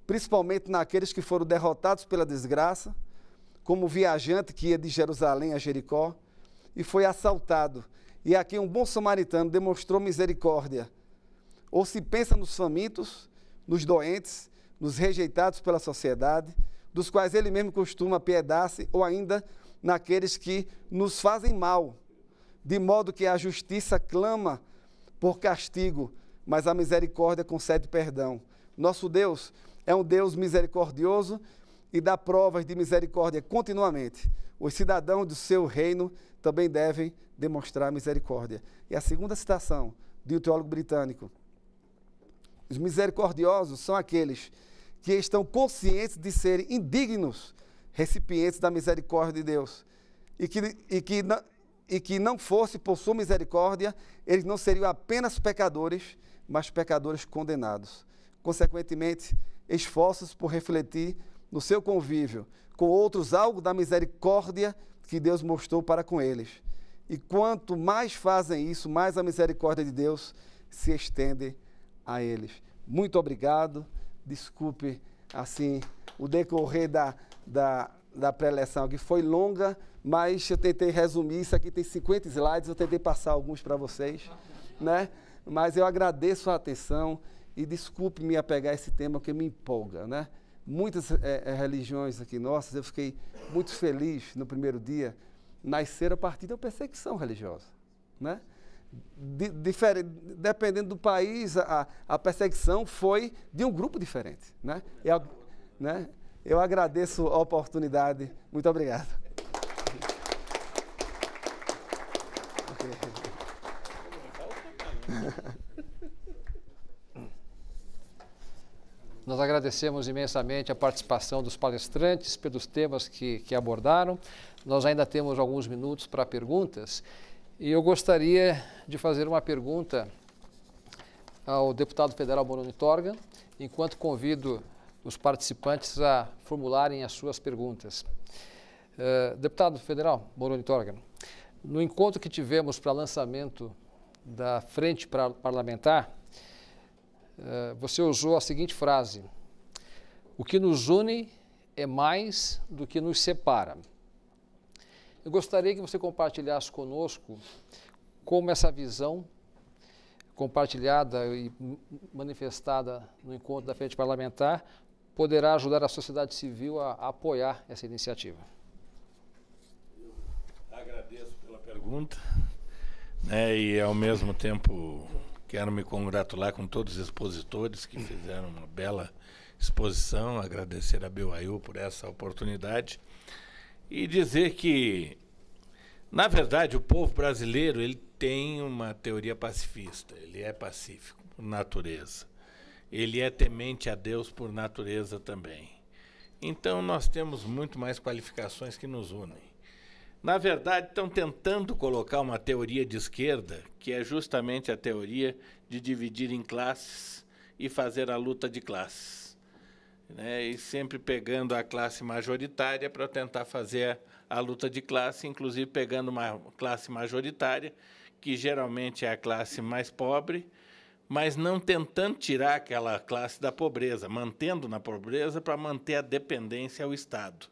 principalmente naqueles que foram derrotados pela desgraça, como o viajante que ia de Jerusalém a Jericó e foi assaltado. E aqui um bom samaritano demonstrou misericórdia. Ou se pensa nos famintos, nos doentes, nos rejeitados pela sociedade, dos quais ele mesmo costuma piedar-se, ou ainda naqueles que nos fazem mal, de modo que a justiça clama por castigo mas a misericórdia concede perdão. Nosso Deus é um Deus misericordioso e dá provas de misericórdia continuamente. Os cidadãos do seu reino também devem demonstrar misericórdia. E a segunda citação de um teólogo britânico: Os misericordiosos são aqueles que estão conscientes de serem indignos recipientes da misericórdia de Deus e que, e que, e que não fosse por sua misericórdia, eles não seriam apenas pecadores, mas pecadores condenados. Consequentemente, esforços por refletir no seu convívio com outros algo da misericórdia que Deus mostrou para com eles. E quanto mais fazem isso, mais a misericórdia de Deus se estende a eles. Muito obrigado. Desculpe assim o decorrer da, da, da preleção, que foi longa, mas eu tentei resumir. Isso aqui tem 50 slides, eu tentei passar alguns para vocês, né? Mas eu agradeço a atenção e desculpe me apegar a esse tema que me empolga, né? Muitas é, religiões aqui nossas, eu fiquei muito feliz no primeiro dia, nasceram a partir da perseguição religiosa, né? dependendo do país, a, a, perseguição foi de um grupo diferente, né? Eu, né? eu agradeço a oportunidade. Muito obrigado. [laughs] Nós agradecemos imensamente a participação dos palestrantes pelos temas que, que abordaram. Nós ainda temos alguns minutos para perguntas e eu gostaria de fazer uma pergunta ao deputado federal Moroni Torga, enquanto convido os participantes a formularem as suas perguntas. Uh, deputado federal Moroni Torga, no encontro que tivemos para lançamento da frente parlamentar, eh, você usou a seguinte frase: O que nos une é mais do que nos separa. Eu gostaria que você compartilhasse conosco como essa visão compartilhada e manifestada no encontro da frente parlamentar poderá ajudar a sociedade civil a, apoiar essa iniciativa. Eu agradeço pela pergunta né? E ao mesmo tempo quero me congratular com todos os expositores que fizeram uma bela exposição, agradecer a BYU por essa oportunidade e dizer que na verdade o povo brasileiro ele tem uma teoria pacifista, ele é pacífico por natureza. Ele é temente a Deus por natureza também. Então nós temos muito mais qualificações que nos unem. Na verdade, estão tentando colocar uma teoria de esquerda, que é justamente a teoria de dividir em classes e fazer a luta de classes. Né? E sempre pegando a classe majoritária para tentar fazer a, a luta de classe, inclusive pegando uma classe majoritária, que geralmente é a classe mais pobre, mas não tentando tirar aquela classe da pobreza, mantendo na pobreza para manter a dependência ao Estado.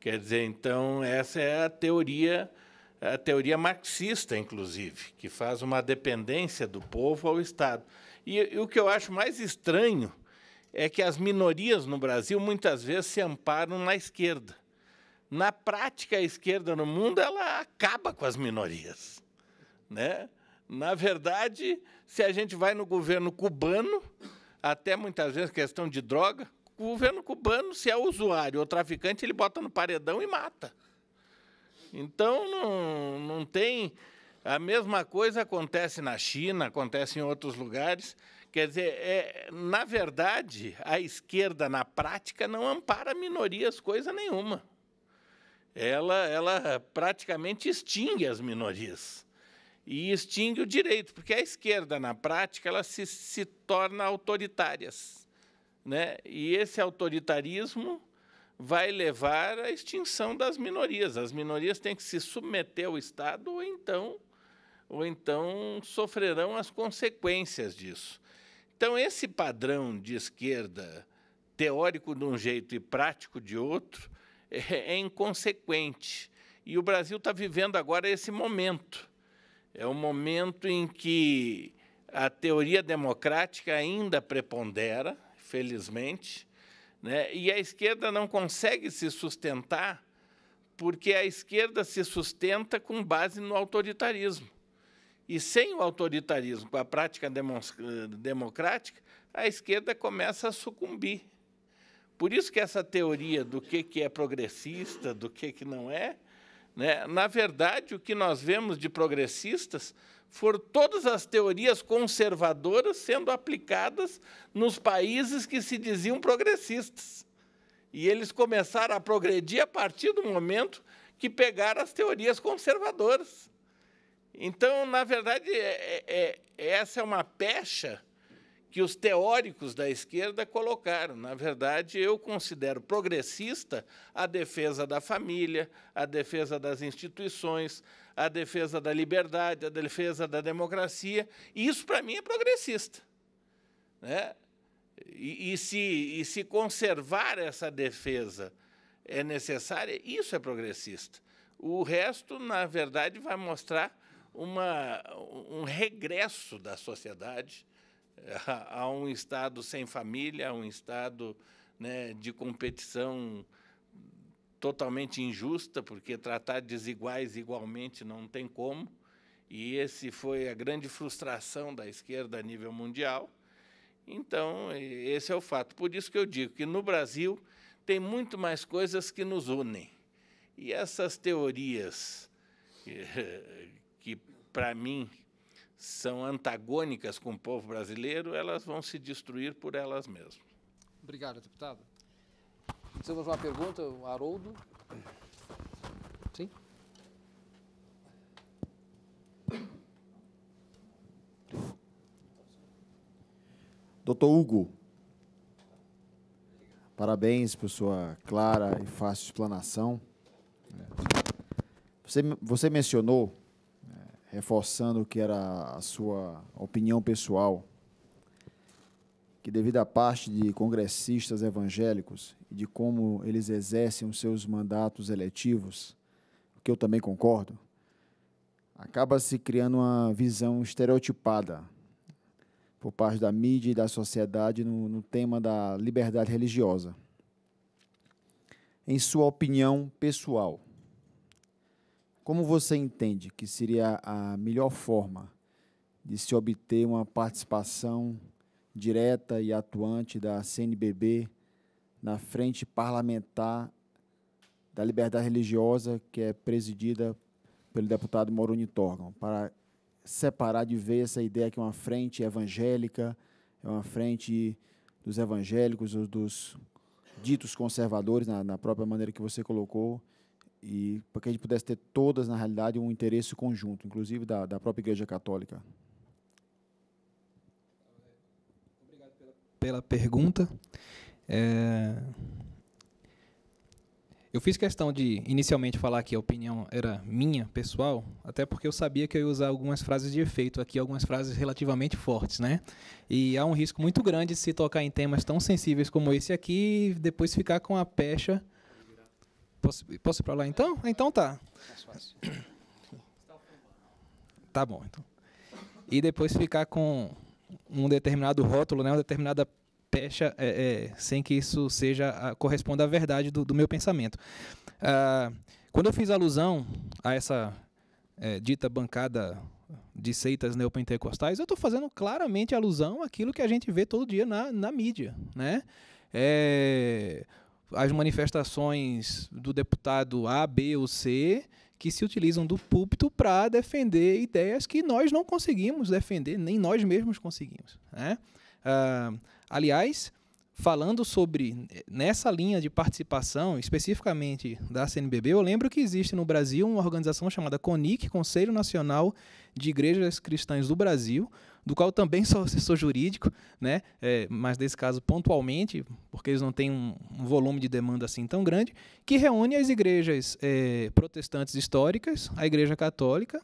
Quer dizer, então essa é a teoria a teoria marxista, inclusive, que faz uma dependência do povo ao Estado. E, e o que eu acho mais estranho é que as minorias no Brasil muitas vezes se amparam na esquerda. Na prática, a esquerda no mundo ela acaba com as minorias, né? Na verdade, se a gente vai no governo cubano, até muitas vezes questão de droga, o governo cubano, se é usuário ou traficante, ele bota no paredão e mata. Então, não, não tem. A mesma coisa acontece na China, acontece em outros lugares. Quer dizer, é, na verdade, a esquerda, na prática, não ampara minorias coisa nenhuma. Ela, ela praticamente extingue as minorias e extingue o direito, porque a esquerda, na prática, ela se, se torna autoritárias. Né? E esse autoritarismo vai levar à extinção das minorias. As minorias têm que se submeter ao Estado ou então, ou então sofrerão as consequências disso. Então, esse padrão de esquerda, teórico de um jeito e prático de outro, é, é inconsequente. E o Brasil está vivendo agora esse momento. É um momento em que a teoria democrática ainda prepondera, felizmente, né? e a esquerda não consegue se sustentar porque a esquerda se sustenta com base no autoritarismo. E sem o autoritarismo, com a prática democrática, a esquerda começa a sucumbir. Por isso que essa teoria do que, que é progressista, do que, que não é, né? na verdade, o que nós vemos de progressistas foram todas as teorias conservadoras sendo aplicadas nos países que se diziam progressistas. E eles começaram a progredir a partir do momento que pegaram as teorias conservadoras. Então, na verdade, é, é, é essa é uma pecha que os teóricos da esquerda colocaram. Na verdade, eu considero progressista a defesa da família, a defesa das instituições, a defesa da liberdade, a defesa da democracia. Isso, para mim, é progressista. Né? E, e, se, e se conservar essa defesa é necessária, isso é progressista. O resto, na verdade, vai mostrar uma, um regresso da sociedade a [laughs] um Estado sem família, a um Estado né, de competição totalmente injusta, porque tratar desiguais igualmente não tem como. E esse foi a grande frustração da esquerda a nível mundial. Então, esse é o fato. Por isso que eu digo que no Brasil tem muito mais coisas que nos unem. E essas teorias [laughs] que, que para mim, são antagônicas com o povo brasileiro, elas vão se destruir por elas mesmas. Obrigado, deputado. Temos uma pergunta, o Haroldo. Sim? Doutor Hugo, parabéns por sua clara e fácil explanação. Você, você mencionou reforçando o que era a sua opinião pessoal, que devido à parte de congressistas evangélicos e de como eles exercem os seus mandatos eletivos, o que eu também concordo, acaba se criando uma visão estereotipada por parte da mídia e da sociedade no, no tema da liberdade religiosa. Em sua opinião pessoal, como você entende que seria a melhor forma de se obter uma participação direta e atuante da CNBB na frente parlamentar da liberdade religiosa que é presidida pelo deputado Moroni Torgon, para separar de vez essa ideia que é uma frente evangélica, é uma frente dos evangélicos, dos ditos conservadores, na, na própria maneira que você colocou, e para que a gente pudesse ter todas, na realidade, um interesse conjunto, inclusive da, da própria Igreja Católica. Obrigado pela, pela pergunta. É... Eu fiz questão de inicialmente falar que a opinião era minha, pessoal, até porque eu sabia que eu ia usar algumas frases de efeito aqui, algumas frases relativamente fortes, né? E há um risco muito grande de se tocar em temas tão sensíveis como esse aqui e depois ficar com a pecha Posso, posso ir para lá então? Então tá. [coughs] Tá bom, então. E depois ficar com um determinado rótulo, né, uma determinada pecha, é, é, sem que isso seja a, corresponda à verdade do, do meu pensamento. Ah, quando eu fiz alusão a essa é, dita bancada de seitas neopentecostais, eu estou fazendo claramente alusão àquilo que a gente vê todo dia na, na mídia, né? É, as manifestações do deputado A, B ou C que se utilizam do púlpito para defender ideias que nós não conseguimos defender, nem nós mesmos conseguimos. Né? Uh, aliás, falando sobre nessa linha de participação, especificamente da CNBB, eu lembro que existe no Brasil uma organização chamada CONIC, Conselho Nacional de Igrejas Cristãs do Brasil, do qual também sou assessor jurídico, né? É, mas nesse caso pontualmente, porque eles não têm um, um, volume de demanda assim tão grande, que reúne as igrejas é, protestantes históricas, a Igreja Católica,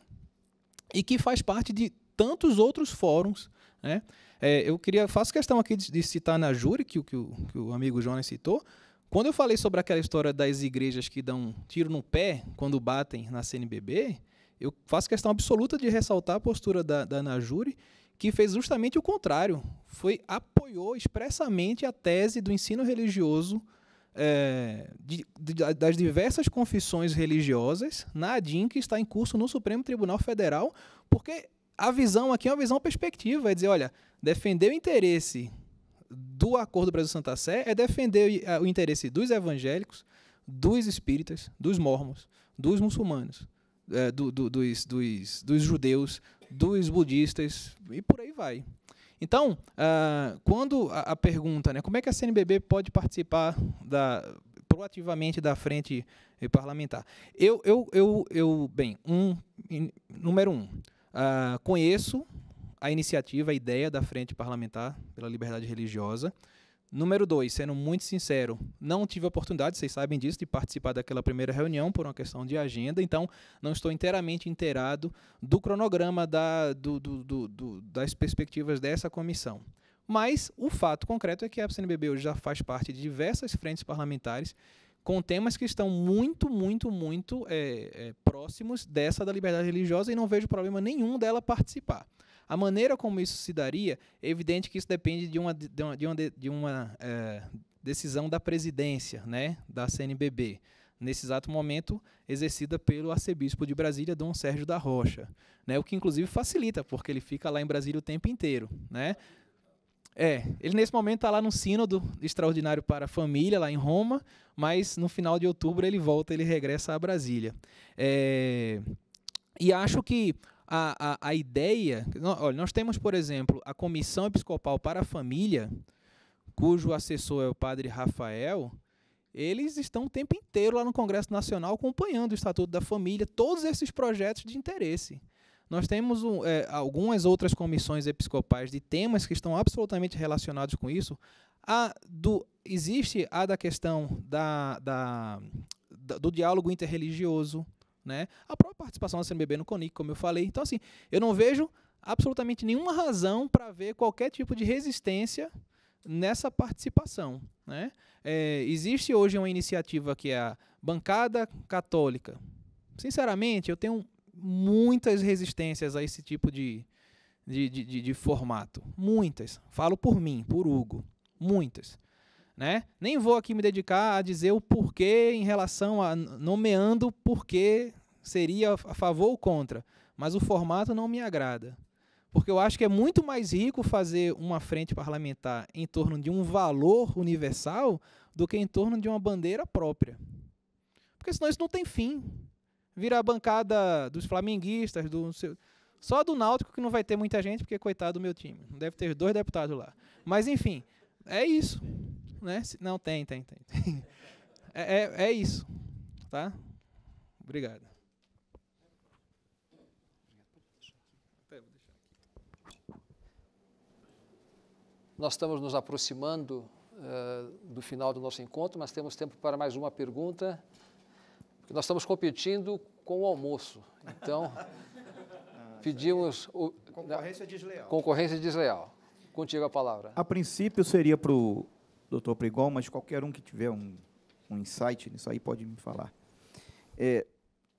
e que faz parte de tantos outros fóruns, né? É, eu queria faço questão aqui de, de citar na Júri que, que, o, que o amigo Jonas citou. Quando eu falei sobre aquela história das igrejas que dão tiro no pé quando batem na CNBB, eu faço questão absoluta de ressaltar a postura da, da Najuri que fez justamente o contrário. Foi apoiou expressamente a tese do ensino religioso é, de, de, das diversas confissões religiosas na ADIN que está em curso no Supremo Tribunal Federal, porque a visão aqui é uma visão perspectiva, é dizer, olha, defender o interesse do Acordo Brasil-Santa Sé é defender é, o, interesse dos evangélicos, dos espíritas, dos mormons, dos muçulmanos, é, do, do, dos, dos, dos judeus, dos budistas e por aí vai. Então, ah, quando a, a, pergunta, né, como é que a CNBB pode participar da, proativamente da frente parlamentar? Eu, eu, eu, eu bem, um, in, número um, ah, conheço a iniciativa, a ideia da frente parlamentar pela liberdade religiosa. Número dois, sendo muito sincero, não tive oportunidade, vocês sabem disso, de participar daquela primeira reunião por uma questão de agenda, então não estou inteiramente inteirado do cronograma da, do, do, do, das perspectivas dessa comissão. Mas o fato concreto é que a CNBB hoje já faz parte de diversas frentes parlamentares com temas que estão muito, muito, muito é, é, próximos dessa da liberdade religiosa e não vejo problema nenhum dela participar. A maneira como isso se daria, é evidente que isso depende de uma, de uma, de uma, de uma é, decisão da presidência né, da CNBB, nesse exato momento exercida pelo arcebispo de Brasília, Dom Sérgio da Rocha, né, o que inclusive facilita, porque ele fica lá em Brasília o tempo inteiro. Né? É, ele nesse momento está lá no sínodo extraordinário para a família, lá em Roma, mas no final de outubro ele volta, ele regressa a Brasília. É, e acho que a, a, a ideia. Olha, nós temos, por exemplo, a Comissão Episcopal para a Família, cujo assessor é o padre Rafael, eles estão o tempo inteiro lá no Congresso Nacional acompanhando o Estatuto da Família, todos esses projetos de interesse. Nós temos um, é, algumas outras comissões episcopais de temas que estão absolutamente relacionados com isso. A do, existe a da questão da, da, da do diálogo interreligioso, né? A própria participação da CNBB no CONIC, como eu falei. Então, assim, eu não vejo absolutamente nenhuma razão para ver qualquer tipo de resistência nessa participação. Né? É, existe hoje uma iniciativa que é a Bancada Católica. Sinceramente, eu tenho muitas resistências a esse tipo de, de, de, de, de formato. Muitas. Falo por mim, por Hugo. Muitas. Né? Nem vou aqui me dedicar a dizer o porquê em relação a nomeando porquê seria a favor ou contra, mas o formato não me agrada. Porque eu acho que é muito mais rico fazer uma frente parlamentar em torno de um valor universal do que em torno de uma bandeira própria. Porque senão isso não tem fim. Vira a bancada dos flamenguistas, do seu, só do Náutico que não vai ter muita gente, porque coitado do meu time. Deve ter dois deputados lá. Mas enfim, é isso né? Não, tem, tem, tem. tem. [laughs] É, é, é isso, tá? Obrigado. Nós estamos nos aproximando uh, do final do nosso encontro, mas temos tempo para mais uma pergunta. nós estamos competindo com o almoço. Então, [laughs] ah, pedimos. O, concorrência desleal. Concorrência desleal. Contigo a palavra. A princípio seria para o doutor Prigon, mas qualquer um que tiver um, um insight nisso aí pode me falar. É,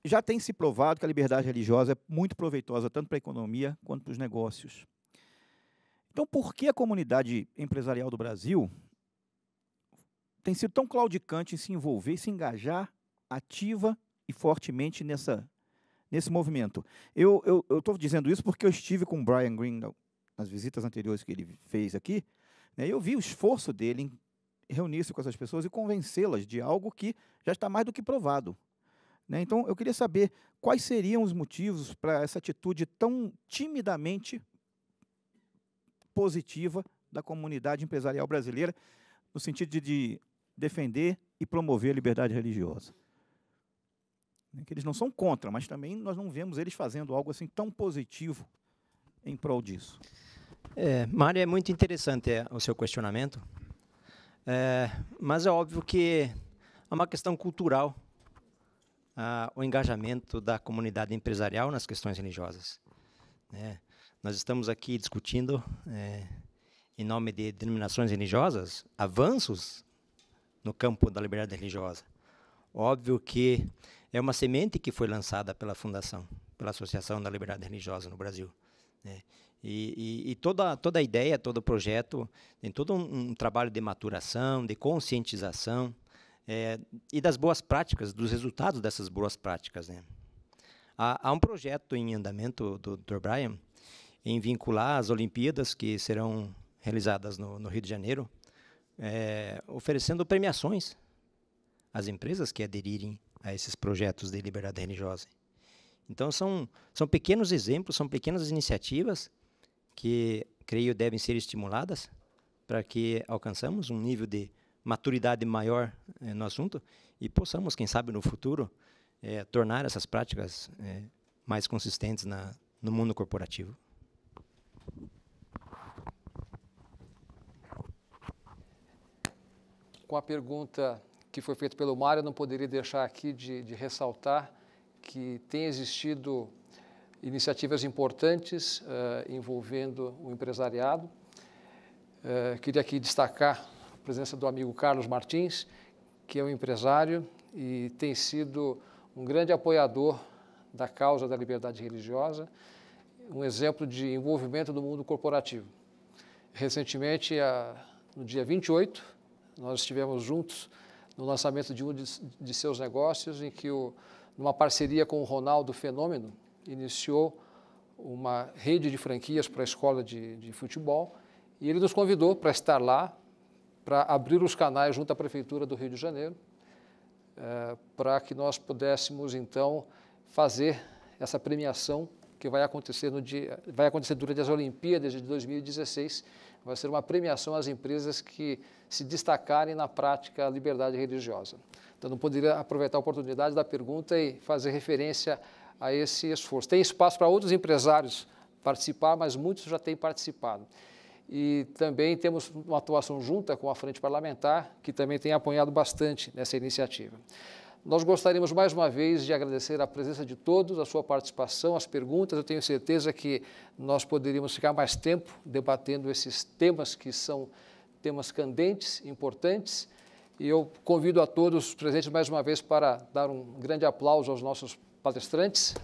já tem se provado que a liberdade religiosa é muito proveitosa tanto para a economia quanto para os negócios. Então, por que a comunidade empresarial do Brasil tem sido tão claudicante em se envolver, se engajar ativa e fortemente nessa, nesse movimento? Eu estou dizendo isso porque eu estive com o Brian Green nas visitas anteriores que ele fez aqui, né? Eu vi o esforço dele em reunir-se com essas pessoas e convencê-las de algo que já está mais do que provado. Né? Então, eu queria saber quais seriam os motivos para essa atitude tão timidamente positiva da comunidade empresarial brasileira, no sentido de defender e promover a liberdade religiosa. Né? Que eles não são contra, mas também nós não vemos eles fazendo algo assim tão positivo em prol disso. É, Mário, é muito interessante é, o seu questionamento, é, mas é óbvio que é uma questão cultural ah, o engajamento da comunidade empresarial nas questões religiosas. Né? Nós estamos aqui discutindo, é, em nome de denominações religiosas, avanços no campo da liberdade religiosa. Óbvio que é uma semente que foi lançada pela Fundação, pela Associação da Liberdade Religiosa no Brasil. Né? E, e, e, toda, toda a ideia, todo o projeto, tem todo um, um trabalho de maturação, de conscientização é, e das boas práticas, dos resultados dessas boas práticas. Né? Há, há um projeto em andamento do Dr. Brian em vincular as Olimpíadas que serão realizadas no, no Rio de Janeiro, é, oferecendo premiações às empresas que aderirem a esses projetos de liberdade religiosa. Então, são, são pequenos exemplos, são pequenas iniciativas que creio devem ser estimuladas para que alcançamos um nível de maturidade maior eh, no assunto e possamos, quem sabe, no futuro, eh, tornar essas práticas eh, mais consistentes na, no mundo corporativo. Com a pergunta que foi feita pelo Mário, eu não poderia deixar aqui de, de ressaltar que tem existido iniciativas importantes eh, envolvendo o empresariado. Eh, queria aqui destacar a presença do amigo Carlos Martins, que é um empresário e tem sido um grande apoiador da causa da liberdade religiosa, um exemplo de envolvimento do mundo corporativo. Recentemente, no dia 28, nós estivemos juntos no lançamento de um de seus negócios, em que, numa parceria com o Ronaldo Fenômeno, iniciou uma rede de franquias para a escola de, de futebol e ele nos convidou para estar lá, para abrir os canais junto à Prefeitura do Rio de Janeiro, é, para que nós pudéssemos, então, fazer essa premiação que vai acontecer, no dia, vai acontecer durante as Olimpíadas de 2016. Vai ser uma premiação às empresas que se destacarem na prática a liberdade religiosa. Então, não poderia aproveitar a oportunidade da pergunta e fazer referência a esse esforço. Tem espaço para outros empresários participar, mas muitos já têm participado. E também temos uma atuação junta com a Frente Parlamentar, que também tem apoiado bastante nessa iniciativa. Nós gostaríamos mais uma vez de agradecer a presença de todos, a sua participação, as perguntas. Eu tenho certeza que nós poderíamos ficar mais tempo debatendo esses temas que são temas candentes, importantes. E eu convido a todos presentes mais uma vez para dar um grande aplauso aos nossos palestrantes.